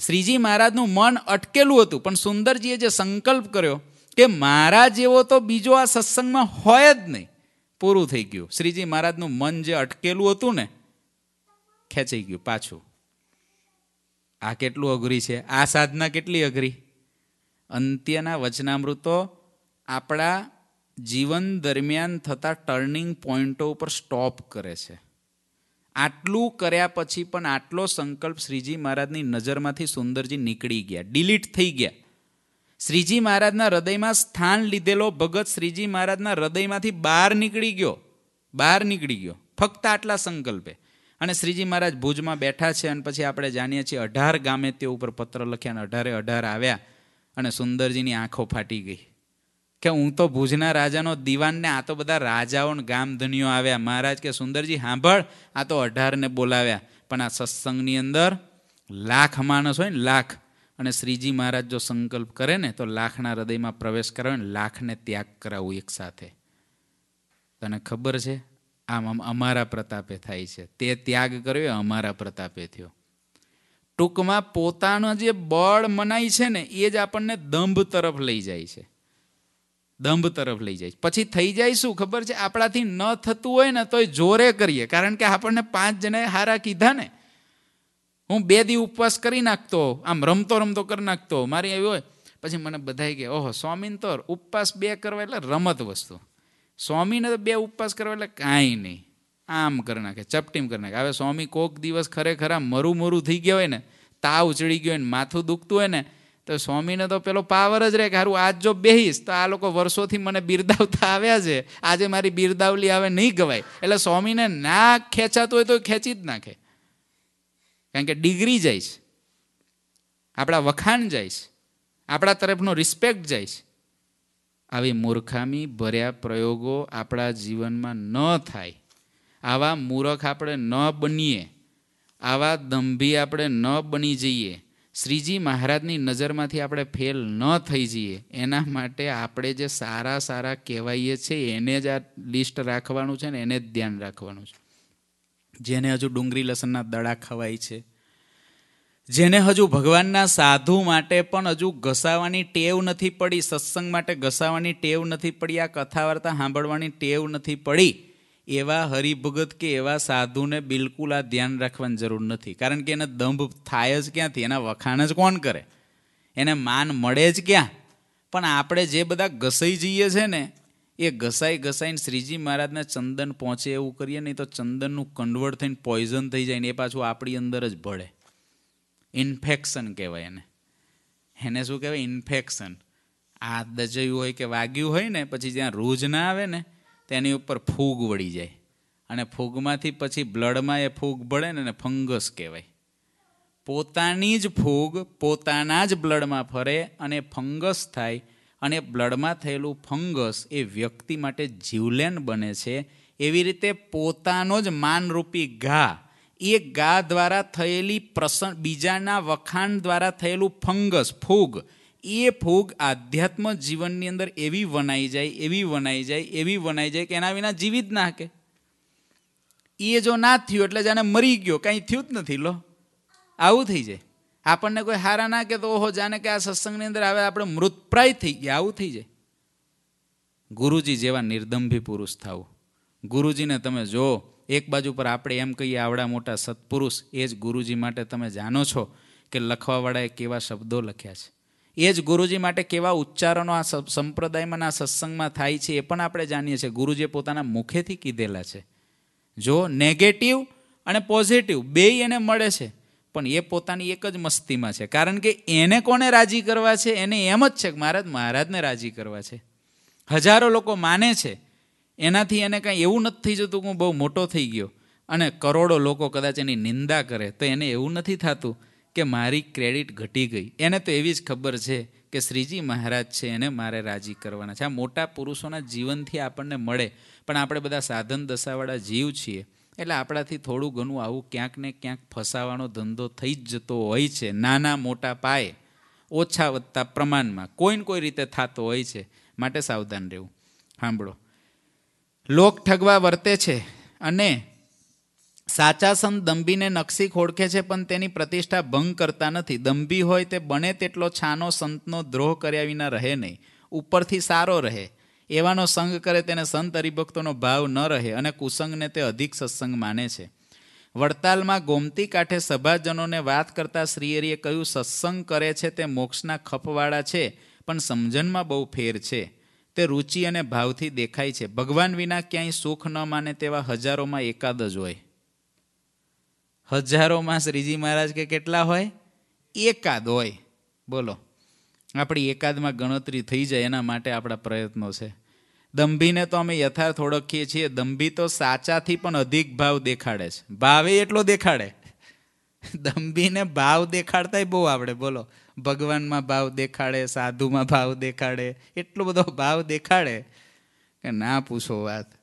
શ્રીજી મહારાજનું મન અટકેલું હતું પણ સુંદરજીએ જે સંકલ્પ કર્યો કે મારા જેવો તો બીજો આ સત્સંગમાં હોય જ નહીં પૂરું થઈ ગયું શ્રીજી મહારાજનું મન જે અટકેલું હતું ને ખેંચાઈ ગયું પાછું આ કેટલું અઘરી છે આ સાધના કેટલી અઘરી અંત્યના વચનામૃતો આપણા જીવન દરમિયાન થતા ટર્નિંગ પોઈન્ટો ઉપર સ્ટોપ કરે છે આટલું કર્યા પછી પણ આટલો સંકલ્પ શ્રીજી મહારાજની નજરમાંથી સુંદરજી નીકળી ગયા ડિલીટ થઈ ગયા શ્રીજી મહારાજના હૃદયમાં સ્થાન લીધેલો ભગત શ્રીજી મહારાજના હૃદયમાંથી બહાર નીકળી ગયો બહાર નીકળી ગયો ફક્ત આટલા સંકલ્પે અને શ્રીજી મહારાજ ભુજમાં બેઠા છે અને પછી આપણે જાણીએ છીએ અઢાર ગામે તે ઉપર પત્ર લખ્યા અને અઢારે અઢાર આવ્યા અને સુંદરજીની આંખો ફાટી ગઈ કે હું તો ભુજના રાજાનો દીવાનને આ તો બધા રાજાઓને ગામધનીઓ આવ્યા મહારાજ કે સુંદરજી સાંભળ આ તો અઢારને બોલાવ્યા પણ આ સત્સંગની અંદર લાખ માણસ હોય ને લાખ અને શ્રીજી મહારાજ જો સંકલ્પ કરે ને તો લાખના હૃદયમાં પ્રવેશ કરાવે ને લાખને ત્યાગ કરાવવું એક સાથે તને ખબર છે આમ આમ અમારા પ્રતાપે થાય છે તે ત્યાગ કર્યો એ અમારા પ્રતાપે થયો ટૂંકમાં પોતાનો જે બળ મનાય છે ને એ જ આપણને દંભ તરફ લઈ જાય છે દંભ તરફ લઈ જાય પછી થઈ જાય શું ખબર છે આપણાથી ન થતું હોય ને તોય જોરે કરીએ કારણ કે આપણને પાંચ જણાએ હારા કીધા ને હું બે દી ઉપવાસ કરી નાખતો આમ રમતો રમતો કરી નાખતો મારી એવી હોય પછી મને બધાય કે ઓહો સ્વામીને તો ઉપવાસ બે કરવા એટલે રમત વસ્તુ સ્વામીને તો બે ઉપવાસ કરવા એટલે કાંઈ નહીં આમ કરી નાખે ચપટીમ કરી નાખે હવે સ્વામી કોક દિવસ ખરેખર મરું મરું થઈ ગયા હોય ને તાવ ચડી ગયો હોય ને માથું દુખતું હોય ને તો સ્વામીને તો પેલો પાવર જ રહે કે હારું આજ જો બેહીશ તો આ લોકો વર્ષોથી મને બિરદાવતા આવ્યા છે આજે મારી બિરદાવલી આવે નહીં ગવાય એટલે સ્વામીને ના ખેંચાતું હોય તો ખેંચી જ નાખે કારણ કે ડિગ્રી જઈશ આપણા વખાણ જઈશ આપણા તરફનો રિસ્પેક્ટ જાય આવી મૂર્ખામી ભર્યા પ્રયોગો આપણા જીવનમાં ન થાય આવા મૂરખ આપણે ન બનીએ આવા દંભી આપણે ન બની જઈએ શ્રીજી મહારાજની નજરમાંથી આપણે ફેલ ન થઈ જઈએ એના માટે આપણે જે સારા સારા કહેવાઈએ છીએ એને જ આ લિસ્ટ રાખવાનું છે ને એને જ ધ્યાન રાખવાનું છે જેને હજુ ડુંગળી લસણના દડા ખવાય છે જેને હજુ ભગવાનના સાધુ માટે પણ હજુ ઘસાવાની ટેવ નથી પડી સત્સંગ માટે ઘસાવાની ટેવ નથી પડી આ કથા વાર્તા સાંભળવાની ટેવ નથી પડી એવા હરિભગત કે એવા સાધુને બિલકુલ આ ધ્યાન રાખવાની જરૂર નથી કારણ કે એને દંભ થાય જ ક્યાંથી એના વખાણ જ કોણ કરે એને માન મળે જ ક્યાં પણ આપણે જે બધા ઘસાઈ જઈએ છે ને એ ઘસાઈ ઘસાઈને શ્રીજી મહારાજને ચંદન પહોંચે એવું કરીએ નહીં તો ચંદનનું કન્વર્ટ થઈને પોઈઝન થઈ જાય ને એ પાછું આપણી અંદર જ ભળે ઇન્ફેક્શન કહેવાય એને એને શું કહેવાય ઇન્ફેક્શન આ દજયું હોય કે વાગ્યું હોય ને પછી જ્યાં રોજ ના આવે ને તેની ઉપર ફૂગ વળી જાય અને ફૂગમાંથી પછી બ્લડમાં એ ફૂગ ભળે ને એને ફંગસ કહેવાય પોતાની જ ફૂગ પોતાના જ બ્લડમાં ફરે અને ફંગસ થાય અને બ્લડમાં થયેલું ફંગસ એ વ્યક્તિ માટે જીવલેન બને છે એવી રીતે પોતાનો જ માનરૂપી ઘા એ ઘા દ્વારા થયેલી પ્રસંગ બીજાના વખાણ દ્વારા થયેલું ફંગસ ફૂગ એ ફૂગ આધ્યાત્મ જીવનની અંદર એવી વનાઈ જાય એવી વનાઈ જાય એવી વનાઈ જાય કે એના વિના જીવી જ ના એ જો ના થયું એટલે જાણે મરી ગયો કાંઈ થયું જ નથી લો આવું થઈ જાય આપણને કોઈ હારા ના કે તો ઓહો જાને કે આ સત્સંગની અંદર આવે આપણે મૃતપ્રાય થઈ ગયા આવું થઈ જાય ગુરુજી જેવા નિર્દંભી પુરુષ થાવ ગુરુજીને તમે જો એક બાજુ પર આપણે એમ કહીએ આવડા મોટા સત્પુરુષ એ જ ગુરુજી માટે તમે જાણો છો કે લખવાવાળાએ કેવા શબ્દો લખ્યા છે એ જ ગુરુજી માટે કેવા ઉચ્ચારણો આ સંપ્રદાયમાં આ સત્સંગમાં થાય છે એ પણ આપણે જાણીએ છીએ ગુરુજીએ પોતાના મુખેથી કીધેલા છે જો નેગેટિવ અને પોઝિટિવ બેય એને મળે છે પણ એ પોતાની એક જ મસ્તીમાં છે કારણ કે એને કોને રાજી કરવા છે એને એમ જ છે કે મહારાજ મહારાજને રાજી કરવા છે હજારો લોકો માને છે એનાથી એને કાંઈ એવું નથી જતું કે હું બહુ મોટો થઈ ગયો અને કરોડો લોકો કદાચ એની નિંદા કરે તો એને એવું નથી થતું કે મારી ક્રેડિટ ઘટી ગઈ એને તો એવી જ ખબર છે કે શ્રીજી મહારાજ છે એને મારે રાજી કરવાના છે આ મોટા પુરુષોના જીવનથી આપણને મળે પણ આપણે બધા સાધન દશાવાળા જીવ છીએ એટલે આપણાથી થોડું ઘણું આવું ક્યાંક ને ક્યાંક ફસાવાનો ધંધો થઈ જ જતો હોય છે નાના મોટા પાયે ઓછા વધતા પ્રમાણમાં કોઈને કોઈ રીતે થતો હોય છે માટે સાવધાન રહેવું સાંભળો લોક ઠગવા વર્તે છે અને સાચા સંત દંભીને નકશી ખોળખે છે પણ તેની પ્રતિષ્ઠા ભંગ કરતા નથી દંભી હોય તે બને તેટલો છાનો સંતનો દ્રોહ કર્યા વિના રહે નહીં ઉપરથી સારો રહે એવાનો સંગ કરે તેને સંત હરિભક્તોનો ભાવ ન રહે અને કુસંગને તે અધિક સત્સંગ માને છે વડતાલમાં ગોમતી કાંઠે સભાજનોને વાત કરતા શ્રીહરિએ કહ્યું સત્સંગ કરે છે તે મોક્ષના ખપવાળા છે પણ સમજણમાં બહુ ફેર છે તે રુચિ અને ભાવથી દેખાય છે ભગવાન વિના ક્યાંય સુખ ન માને તેવા હજારોમાં એકાદ જ હોય હજારોમાં શ્રીજી મહારાજ કે કેટલા હોય એકાદ હોય બોલો આપણી એકાદમાં ગણતરી થઈ જાય એના માટે આપણા પ્રયત્નો છે દંભીને તો અમે યથાર્થ ઓળખીએ છીએ દંભી તો સાચાથી પણ અધિક ભાવ દેખાડે છે ભાવે એટલો દેખાડે દંભીને ભાવ દેખાડતા બહુ આવડે બોલો ભગવાનમાં ભાવ દેખાડે સાધુમાં ભાવ દેખાડે એટલો બધો ભાવ દેખાડે કે ના પૂછો વાત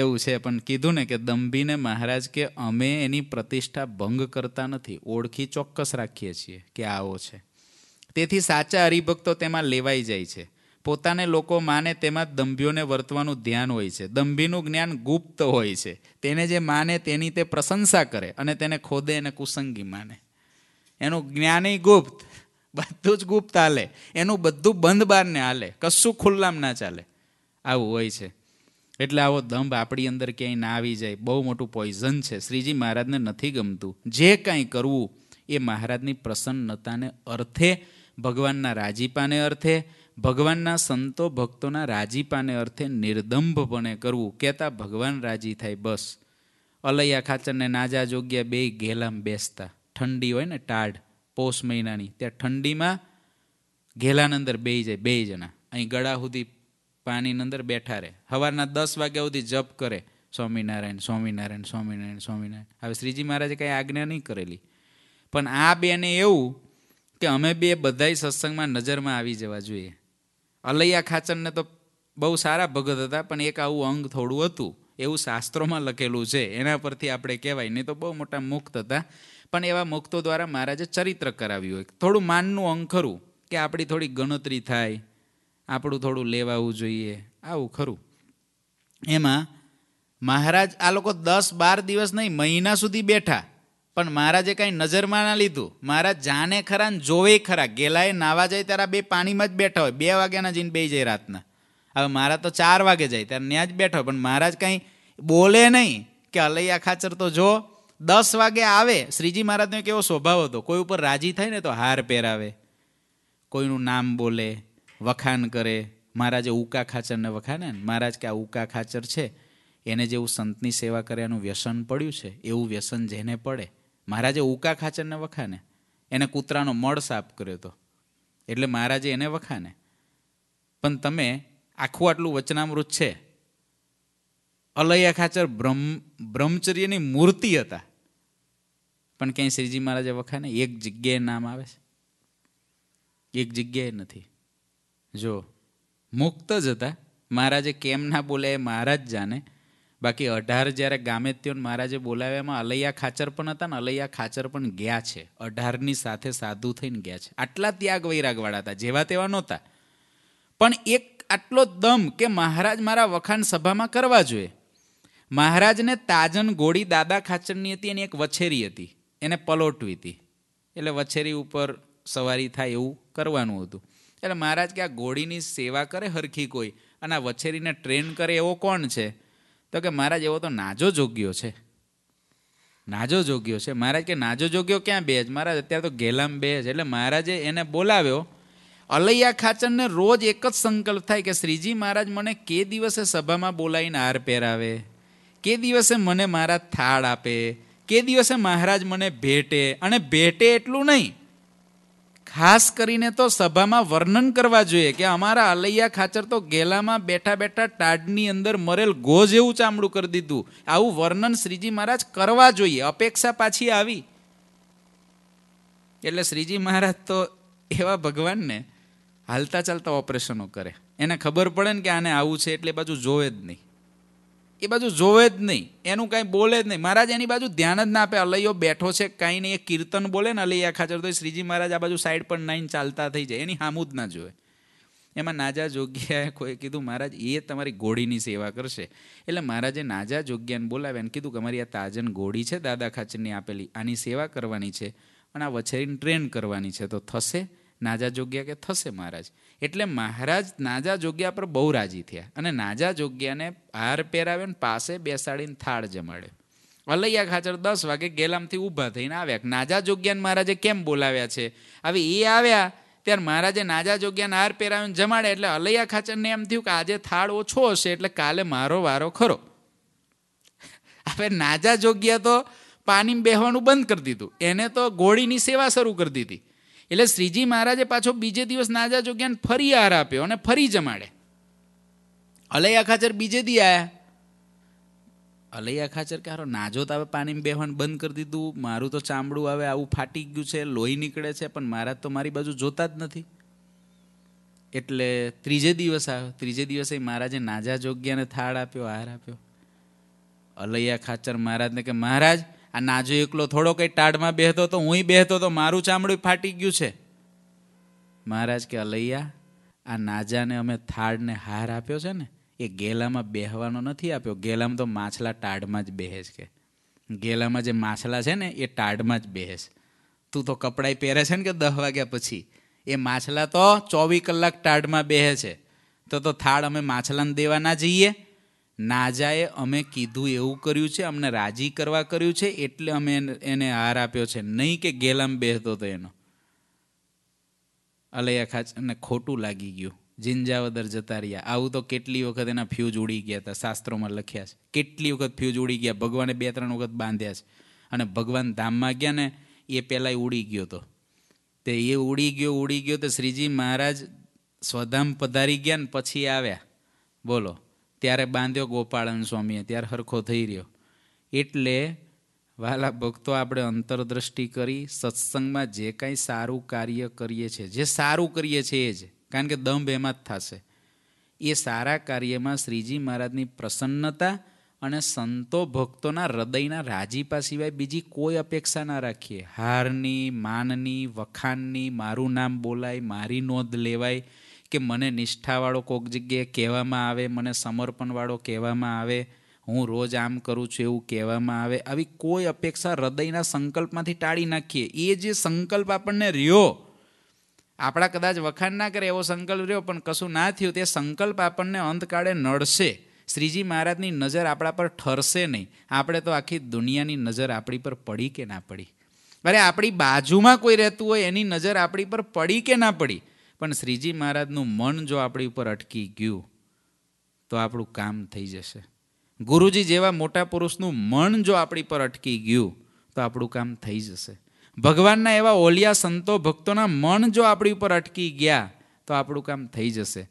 એવું છે પણ કીધું ને કે દંભીને મહારાજ કે અમે એની પ્રતિષ્ઠા ભંગ કરતા નથી ઓળખી ચોક્કસ રાખીએ છીએ કે આવો છે તેથી સાચા હરિભક્તો તેમાં લેવાઈ જાય છે પોતાને લોકો માને તેમાં દંભીઓને વર્તવાનું ધ્યાન હોય છે દંભીનું જ્ઞાન ગુપ્ત હોય છે તેને જે માને તેની તે પ્રશંસા કરે અને તેને ખોદે અને કુસંગી માને એનું જ્ઞાનય ગુપ્ત બધું જ ગુપ્ત હાલે એનું બધું બંધ બારને હાલે કશું ખુલ્લામ ના ચાલે આવું હોય છે એટલે આવો દંભ આપણી અંદર ક્યાંય ના આવી જાય બહુ મોટું પોઈઝન છે શ્રીજી મહારાજને નથી ગમતું જે કાંઈ કરવું એ મહારાજની પ્રસન્નતાને અર્થે ભગવાનના રાજીપાને અર્થે ભગવાનના સંતો ભક્તોના રાજીપાને અર્થે નિર્દંભપણે કરવું કહેતા ભગવાન રાજી થાય બસ અલૈયા ખાચરને નાજા જોગ્યા બે ઘેલામાં બેસતા ઠંડી હોય ને ટાઢ પોષ મહિનાની ત્યાં ઠંડીમાં ઘેલાની અંદર બે જાય બે જણા અહીં ગળા સુધી પાણીની અંદર બેઠા રહે સવારના દસ વાગ્યા સુધી જપ કરે સ્વામિનારાયણ સ્વામિનારાયણ સ્વામિનારાયણ સ્વામિનારાયણ હવે શ્રીજી મહારાજે કાંઈ આજ્ઞા નહીં કરેલી પણ આ બેને એવું કે અમે બે બધાય સત્સંગમાં નજરમાં આવી જવા જોઈએ અલૈયા ખાચરને તો બહુ સારા ભગત હતા પણ એક આવું અંગ થોડું હતું એવું શાસ્ત્રોમાં લખેલું છે એના પરથી આપણે કહેવાય નહીં તો બહુ મોટા મુક્ત હતા પણ એવા મુક્તો દ્વારા મહારાજે ચરિત્ર કરાવ્યું હોય થોડું માનનું અંગ ખરું કે આપણી થોડી ગણતરી થાય આપણું થોડું લેવાવું જોઈએ આવું ખરું એમાં મહારાજ આ લોકો દસ બાર દિવસ નહીં મહિના સુધી બેઠા પણ મહારાજે કાંઈ નજરમાં ના લીધું મહારાજ જાને ખરા ને જોવે ખરા ગેલાએ નાવા જાય ત્યારે બે પાણીમાં જ બેઠા હોય બે વાગ્યાના જઈને બે જાય રાતના હવે મારા તો ચાર વાગે જાય ત્યારે ત્યાં જ બેઠો પણ મહારાજ કાંઈ બોલે નહીં કે અલૈયા ખાચર તો જો દસ વાગે આવે શ્રીજી મહારાજનો કેવો સ્વભાવ હતો કોઈ ઉપર રાજી થાય ને તો હાર પહેરાવે કોઈનું નામ બોલે વખાણ કરે મહારાજે ઉકા ખાચરને વખાણે ને મહારાજ કે આ ઉકા ખાચર છે એને જેવું સંતની સેવા કર્યાનું વ્યસન પડ્યું છે એવું વ્યસન જેને પડે મહારાજે ઉકા ખાચરને વખાને એને કૂતરાનો મળ સાફ કર્યો હતો એટલે મહારાજે એને વખાને પણ તમે આખું આટલું વચનામૃત છે અલૈયા ખાચર બ્રહ્મ બ્રહ્મચર્યની મૂર્તિ હતા પણ ક્યાંય શ્રીજી મહારાજે વખાને એક જગ્યાએ નામ આવે છે એક જગ્યાએ નથી જો મુક્ત જ હતા મહારાજે કેમ ના બોલે એ મહારાજ જાણે બાકી અઢાર જ્યારે ગામે ગામેત્યોન મહારાજે બોલાવ્યામાં અલૈયા ખાચર પણ હતા ને અલૈયા ખાચર પણ ગયા છે અઢારની સાથે સાધુ થઈને ગયા છે આટલા ત્યાગ વૈરાગવાળા હતા જેવા તેવા નહોતા પણ એક આટલો દમ કે મહારાજ મારા વખાણ સભામાં કરવા જોઈએ મહારાજને તાજન ગોળી દાદા ખાચરની હતી એની એક વછેરી હતી એને પલોટવી હતી એટલે વછેરી ઉપર સવારી થાય એવું કરવાનું હતું એટલે મહારાજ કે આ ગોળીની સેવા કરે હરખી કોઈ અને આ વછેરીને ટ્રેન કરે એવો કોણ છે તો કે મહારાજ એવો તો નાજો જોગ્યો છે નાજો જોગ્યો છે મહારાજ કે નાજો જોગ્યો ક્યાં બેજ મહારાજ અત્યારે તો ગેલામ બે છે એટલે મહારાજે એને બોલાવ્યો અલૈયા ખાચરને રોજ એક જ સંકલ્પ થાય કે શ્રીજી મહારાજ મને કે દિવસે સભામાં બોલાવીને હાર પહેરાવે કે દિવસે મને મારા થાળ આપે કે દિવસે મહારાજ મને ભેટે અને ભેટે એટલું નહીં ખાસ કરીને તો સભામાં વર્ણન કરવા જોઈએ કે અમારા અલૈયા ખાચર તો ગેલામાં બેઠા બેઠા ટાડની અંદર મરેલ ગો જેવું ચામડું કરી દીધું આવું વર્ણન શ્રીજી મહારાજ કરવા જોઈએ અપેક્ષા પાછી આવી એટલે શ્રીજી મહારાજ તો એવા ભગવાનને હાલતા ચાલતા ઓપરેશનો કરે એને ખબર પડે ને કે આને આવું છે એટલે બાજુ જોવે જ નહીં એ બાજુ જોવે જ નહીં એનું કાંઈ બોલે જ નહીં મહારાજ એની બાજુ ધ્યાન જ ના આપે અલૈયો બેઠો છે કાંઈ નહીં એ કીર્તન બોલે ને અલૈયા ખાચર તો શ્રીજી મહારાજ આ બાજુ સાઈડ પર નાઈને ચાલતા થઈ જાય એની હામું જ ના જોવે એમાં નાજા જોગ્યાએ કોઈ કીધું મહારાજ એ તમારી ઘોડીની સેવા કરશે એટલે મહારાજે નાજા જોગ્યાને બોલાવ્યા અને કીધું કે અમારી આ તાજન ઘોડી છે દાદા ખાચરની આપેલી આની સેવા કરવાની છે અને આ વછેરીને ટ્રેન કરવાની છે તો થશે નાજા જોગ્યા કે થશે મહારાજ એટલે મહારાજ નાજા જોગ્યા પર બહુ રાજી થયા અને નાજા જોગ્યાને હાર પહેરાવ્યો ને પાસે બેસાડીને થાળ જમાડે અલૈયા ખાચર દસ વાગે ગેલામથી ઊભા થઈને આવ્યા નાજા જોગ્યાને મહારાજે કેમ બોલાવ્યા છે હવે એ આવ્યા ત્યારે મહારાજે નાજા જોગ્યાને હાર પહેરાવીને જમાડે એટલે અલૈયા ખાચરને એમ થયું કે આજે થાળ ઓછો હશે એટલે કાલે મારો વારો ખરો હવે નાજા જોગ્યા તો પાણીમાં બેહવાનું બંધ કરી દીધું એને તો ઘોડીની સેવા શરૂ કરી દીધી એટલે શ્રીજી મહારાજે પાછો બીજે દિવસ નાજા જોગ્યાને ફરી આહાર આપ્યો અને ફરી જમાડે અલૈયા ખાચર બીજે દી આયા અલૈયા ખાચર કે હારો નાજો તો હવે પાણીમાં બેહવાનું બંધ કરી દીધું મારું તો ચામડું આવે આવું ફાટી ગયું છે લોહી નીકળે છે પણ મહારાજ તો મારી બાજુ જોતા જ નથી એટલે ત્રીજે દિવસ આવ્યો ત્રીજે દિવસે મહારાજે નાજા જોગ્યાને થાળ આપ્યો આહાર આપ્યો અલૈયા ખાચર મહારાજને કે મહારાજ આ નાજો એકલો થોડો કંઈ ટાઢમાં બેહતો તો હું બેહતો તો મારું ચામડું ફાટી ગયું છે મહારાજ કે અલૈયા આ નાજાને અમે થાળને હાર આપ્યો છે ને એ ગેલામાં બેહવાનો નથી આપ્યો ગેલામાં તો માછલા ટાઢમાં જ બેહેશ કે ગેલામાં જે માછલા છે ને એ ટાઢમાં જ બેહેશ તું તો કપડાય પહેરે છે ને કે દસ વાગ્યા પછી એ માછલા તો ચોવીસ કલાક ટાઢમાં બેહે છે તો તો થાળ અમે માછલાને દેવા ના જઈએ નાજાએ અમે કીધું એવું કર્યું છે અમને રાજી કરવા કર્યું છે એટલે અમે એને હાર આપ્યો છે નહીં કે ગેલામ બેહતો હતો એનો અલૈયા ખાચ અને ખોટું લાગી ગયું જિંજાવદર જતા રહ્યા આવું તો કેટલી વખત એના ફ્યુઝ ઉડી ગયા હતા શાસ્ત્રોમાં લખ્યા છે કેટલી વખત ફ્યુઝ ઉડી ગયા ભગવાને બે ત્રણ વખત બાંધ્યા છે અને ભગવાન ધામમાં ગયા ને એ પહેલાં ઉડી ગયો હતો તે એ ઉડી ગયો ઉડી ગયો તો શ્રીજી મહારાજ સ્વધામ પધારી ગયા ને પછી આવ્યા બોલો ત્યારે બાંધ્યો ગોપાળન સ્વામીએ ત્યારે હરખો થઈ રહ્યો એટલે વાલા ભક્તો આપણે અંતરદ્રષ્ટિ કરી સત્સંગમાં જે કાંઈ સારું કાર્ય કરીએ છીએ જે સારું કરીએ છીએ એ જ કારણ કે દંભ એમાં જ થશે એ સારા કાર્યમાં શ્રીજી મહારાજની પ્રસન્નતા અને સંતો ભક્તોના હૃદયના રાજીપા સિવાય બીજી કોઈ અપેક્ષા ના રાખીએ હારની માનની વખાણની મારું નામ બોલાય મારી નોંધ લેવાય કે મને નિષ્ઠાવાળો કોઈક જગ્યાએ કહેવામાં આવે મને સમર્પણવાળો કહેવામાં આવે હું રોજ આમ કરું છું એવું કહેવામાં આવે આવી કોઈ અપેક્ષા હૃદયના સંકલ્પમાંથી ટાળી નાખીએ એ જે સંકલ્પ આપણને રહ્યો આપણા કદાચ વખાણ ના કરે એવો સંકલ્પ રહ્યો પણ કશું ના થયું તે સંકલ્પ આપણને અંતકાળે નડશે શ્રીજી મહારાજની નજર આપણા પર ઠરશે નહીં આપણે તો આખી દુનિયાની નજર આપણી પર પડી કે ના પડી અરે આપણી બાજુમાં કોઈ રહેતું હોય એની નજર આપણી પર પડી કે ના પડી પણ શ્રીજી મહારાજનું મન જો આપણી ઉપર અટકી ગયું તો આપણું કામ થઈ જશે ગુરુજી જેવા મોટા પુરુષનું મન જો આપણી પર અટકી ગયું તો આપણું કામ થઈ જશે ભગવાનના એવા ઓલિયા સંતો ભક્તોના મન જો આપણી ઉપર અટકી ગયા તો આપણું કામ થઈ જશે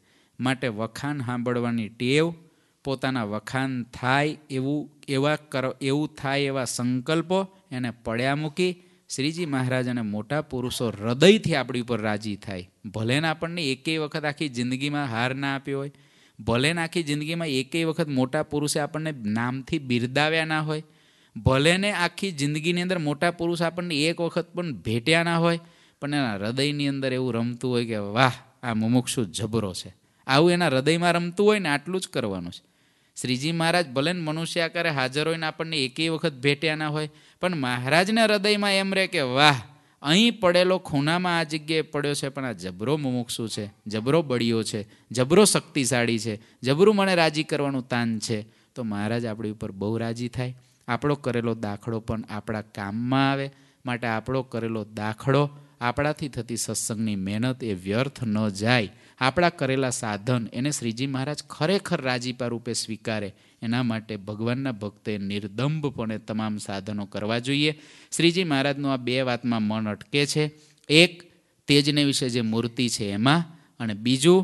માટે વખાણ સાંભળવાની ટેવ પોતાના વખાણ થાય એવું એવા કર એવું થાય એવા સંકલ્પો એને પડ્યા મૂકી શ્રીજી મહારાજ અને મોટા પુરુષો હૃદયથી આપણી ઉપર રાજી થાય ભલે ને આપણને એકેય વખત આખી જિંદગીમાં હાર ના આપ્યો હોય ભલે ને આખી જિંદગીમાં એકેય વખત મોટા પુરુષે આપણને નામથી બિરદાવ્યા ના હોય ભલે ને આખી જિંદગીની અંદર મોટા પુરુષ આપણને એક વખત પણ ભેટ્યા ના હોય પણ એના હૃદયની અંદર એવું રમતું હોય કે વાહ આ મુમુક્ષુ જબરો છે આવું એના હૃદયમાં રમતું હોય ને આટલું જ કરવાનું છે શ્રીજી મહારાજ ભલે ને મનુષ્ય આકારે હાજર હોય ને આપણને એકેય વખત ભેટ્યા ના હોય પણ મહારાજના હૃદયમાં એમ રહે કે વાહ અહીં પડેલો ખૂનામાં આ જગ્યાએ પડ્યો છે પણ આ જબરો મુમુક્ષુ છે જબરો બળિયો છે જબરો શક્તિશાળી છે જબરું મને રાજી કરવાનું તાન છે તો મહારાજ આપણી ઉપર બહુ રાજી થાય આપણો કરેલો દાખલો પણ આપણા કામમાં આવે માટે આપણો કરેલો દાખલો આપણાથી થતી સત્સંગની મહેનત એ વ્યર્થ ન જાય આપણા કરેલા સાધન એને શ્રીજી મહારાજ ખરેખર રાજીપા રૂપે સ્વીકારે એના માટે ભગવાનના ભક્તે નિર્દંભપણે તમામ સાધનો કરવા જોઈએ શ્રીજી મહારાજનું આ બે વાતમાં મન અટકે છે એક તેજને વિશે જે મૂર્તિ છે એમાં અને બીજું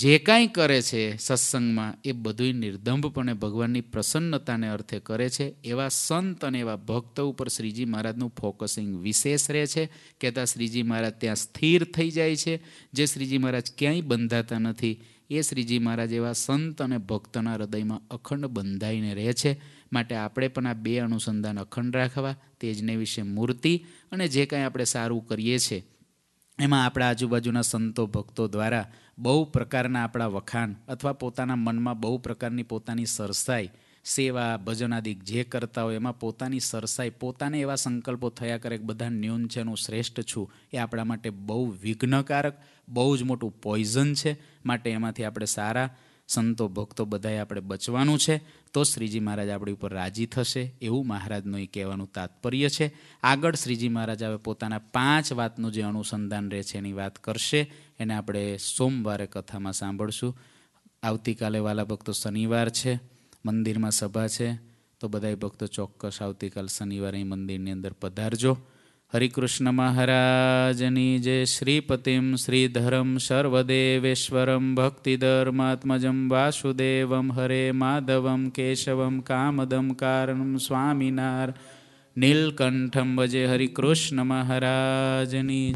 જે કાંઈ કરે છે સત્સંગમાં એ બધું નિર્દંભપણે ભગવાનની પ્રસન્નતાને અર્થે કરે છે એવા સંત અને એવા ભક્ત ઉપર શ્રીજી મહારાજનું ફોકસિંગ વિશેષ રહે છે કહેતા શ્રીજી મહારાજ ત્યાં સ્થિર થઈ જાય છે જે શ્રીજી મહારાજ ક્યાંય બંધાતા નથી એ શ્રીજી મહારાજ એવા સંત અને ભક્તના હૃદયમાં અખંડ બંધાઈને રહે છે માટે આપણે પણ આ બે અનુસંધાન અખંડ રાખવા તેજને વિશે મૂર્તિ અને જે કાંઈ આપણે સારું કરીએ છીએ એમાં આપણા આજુબાજુના સંતો ભક્તો દ્વારા બહુ પ્રકારના આપણા વખાણ અથવા પોતાના મનમાં બહુ પ્રકારની પોતાની સરસાઈ સેવા ભજનાદિક જે કરતા હોય એમાં પોતાની સરસાઈ પોતાને એવા સંકલ્પો થયા કરે કે બધા ન્યૂન છે હું શ્રેષ્ઠ છું એ આપણા માટે બહુ વિઘ્નકારક બહુ જ મોટું પોઈઝન છે માટે એમાંથી આપણે સારા સંતો ભક્તો બધાએ આપણે બચવાનું છે તો શ્રીજી મહારાજ આપણી ઉપર રાજી થશે એવું મહારાજનું એ કહેવાનું તાત્પર્ય છે આગળ શ્રીજી મહારાજ હવે પોતાના પાંચ વાતનું જે અનુસંધાન રહે છે એની વાત કરશે એને આપણે સોમવારે કથામાં સાંભળશું આવતીકાલે વાલા ભક્તો શનિવાર છે મંદિરમાં સભા છે તો બધાય ભક્તો ચોક્કસ આવતીકાલ શનિવારે મંદિરની અંદર પધારજો હરિકૃષ્ણ મહારાજની જે શ્રીપતિમ શ્રીધરમ સર્વદેવેશ્વરમ ભક્તિધર્માત્મજમ વાસુદેવમ હરે માધવમ કેશવમ કામદમ કારણમ સ્વામિનાર નીલકંઠમ વજે હરિકૃષ્ણ મહારાજની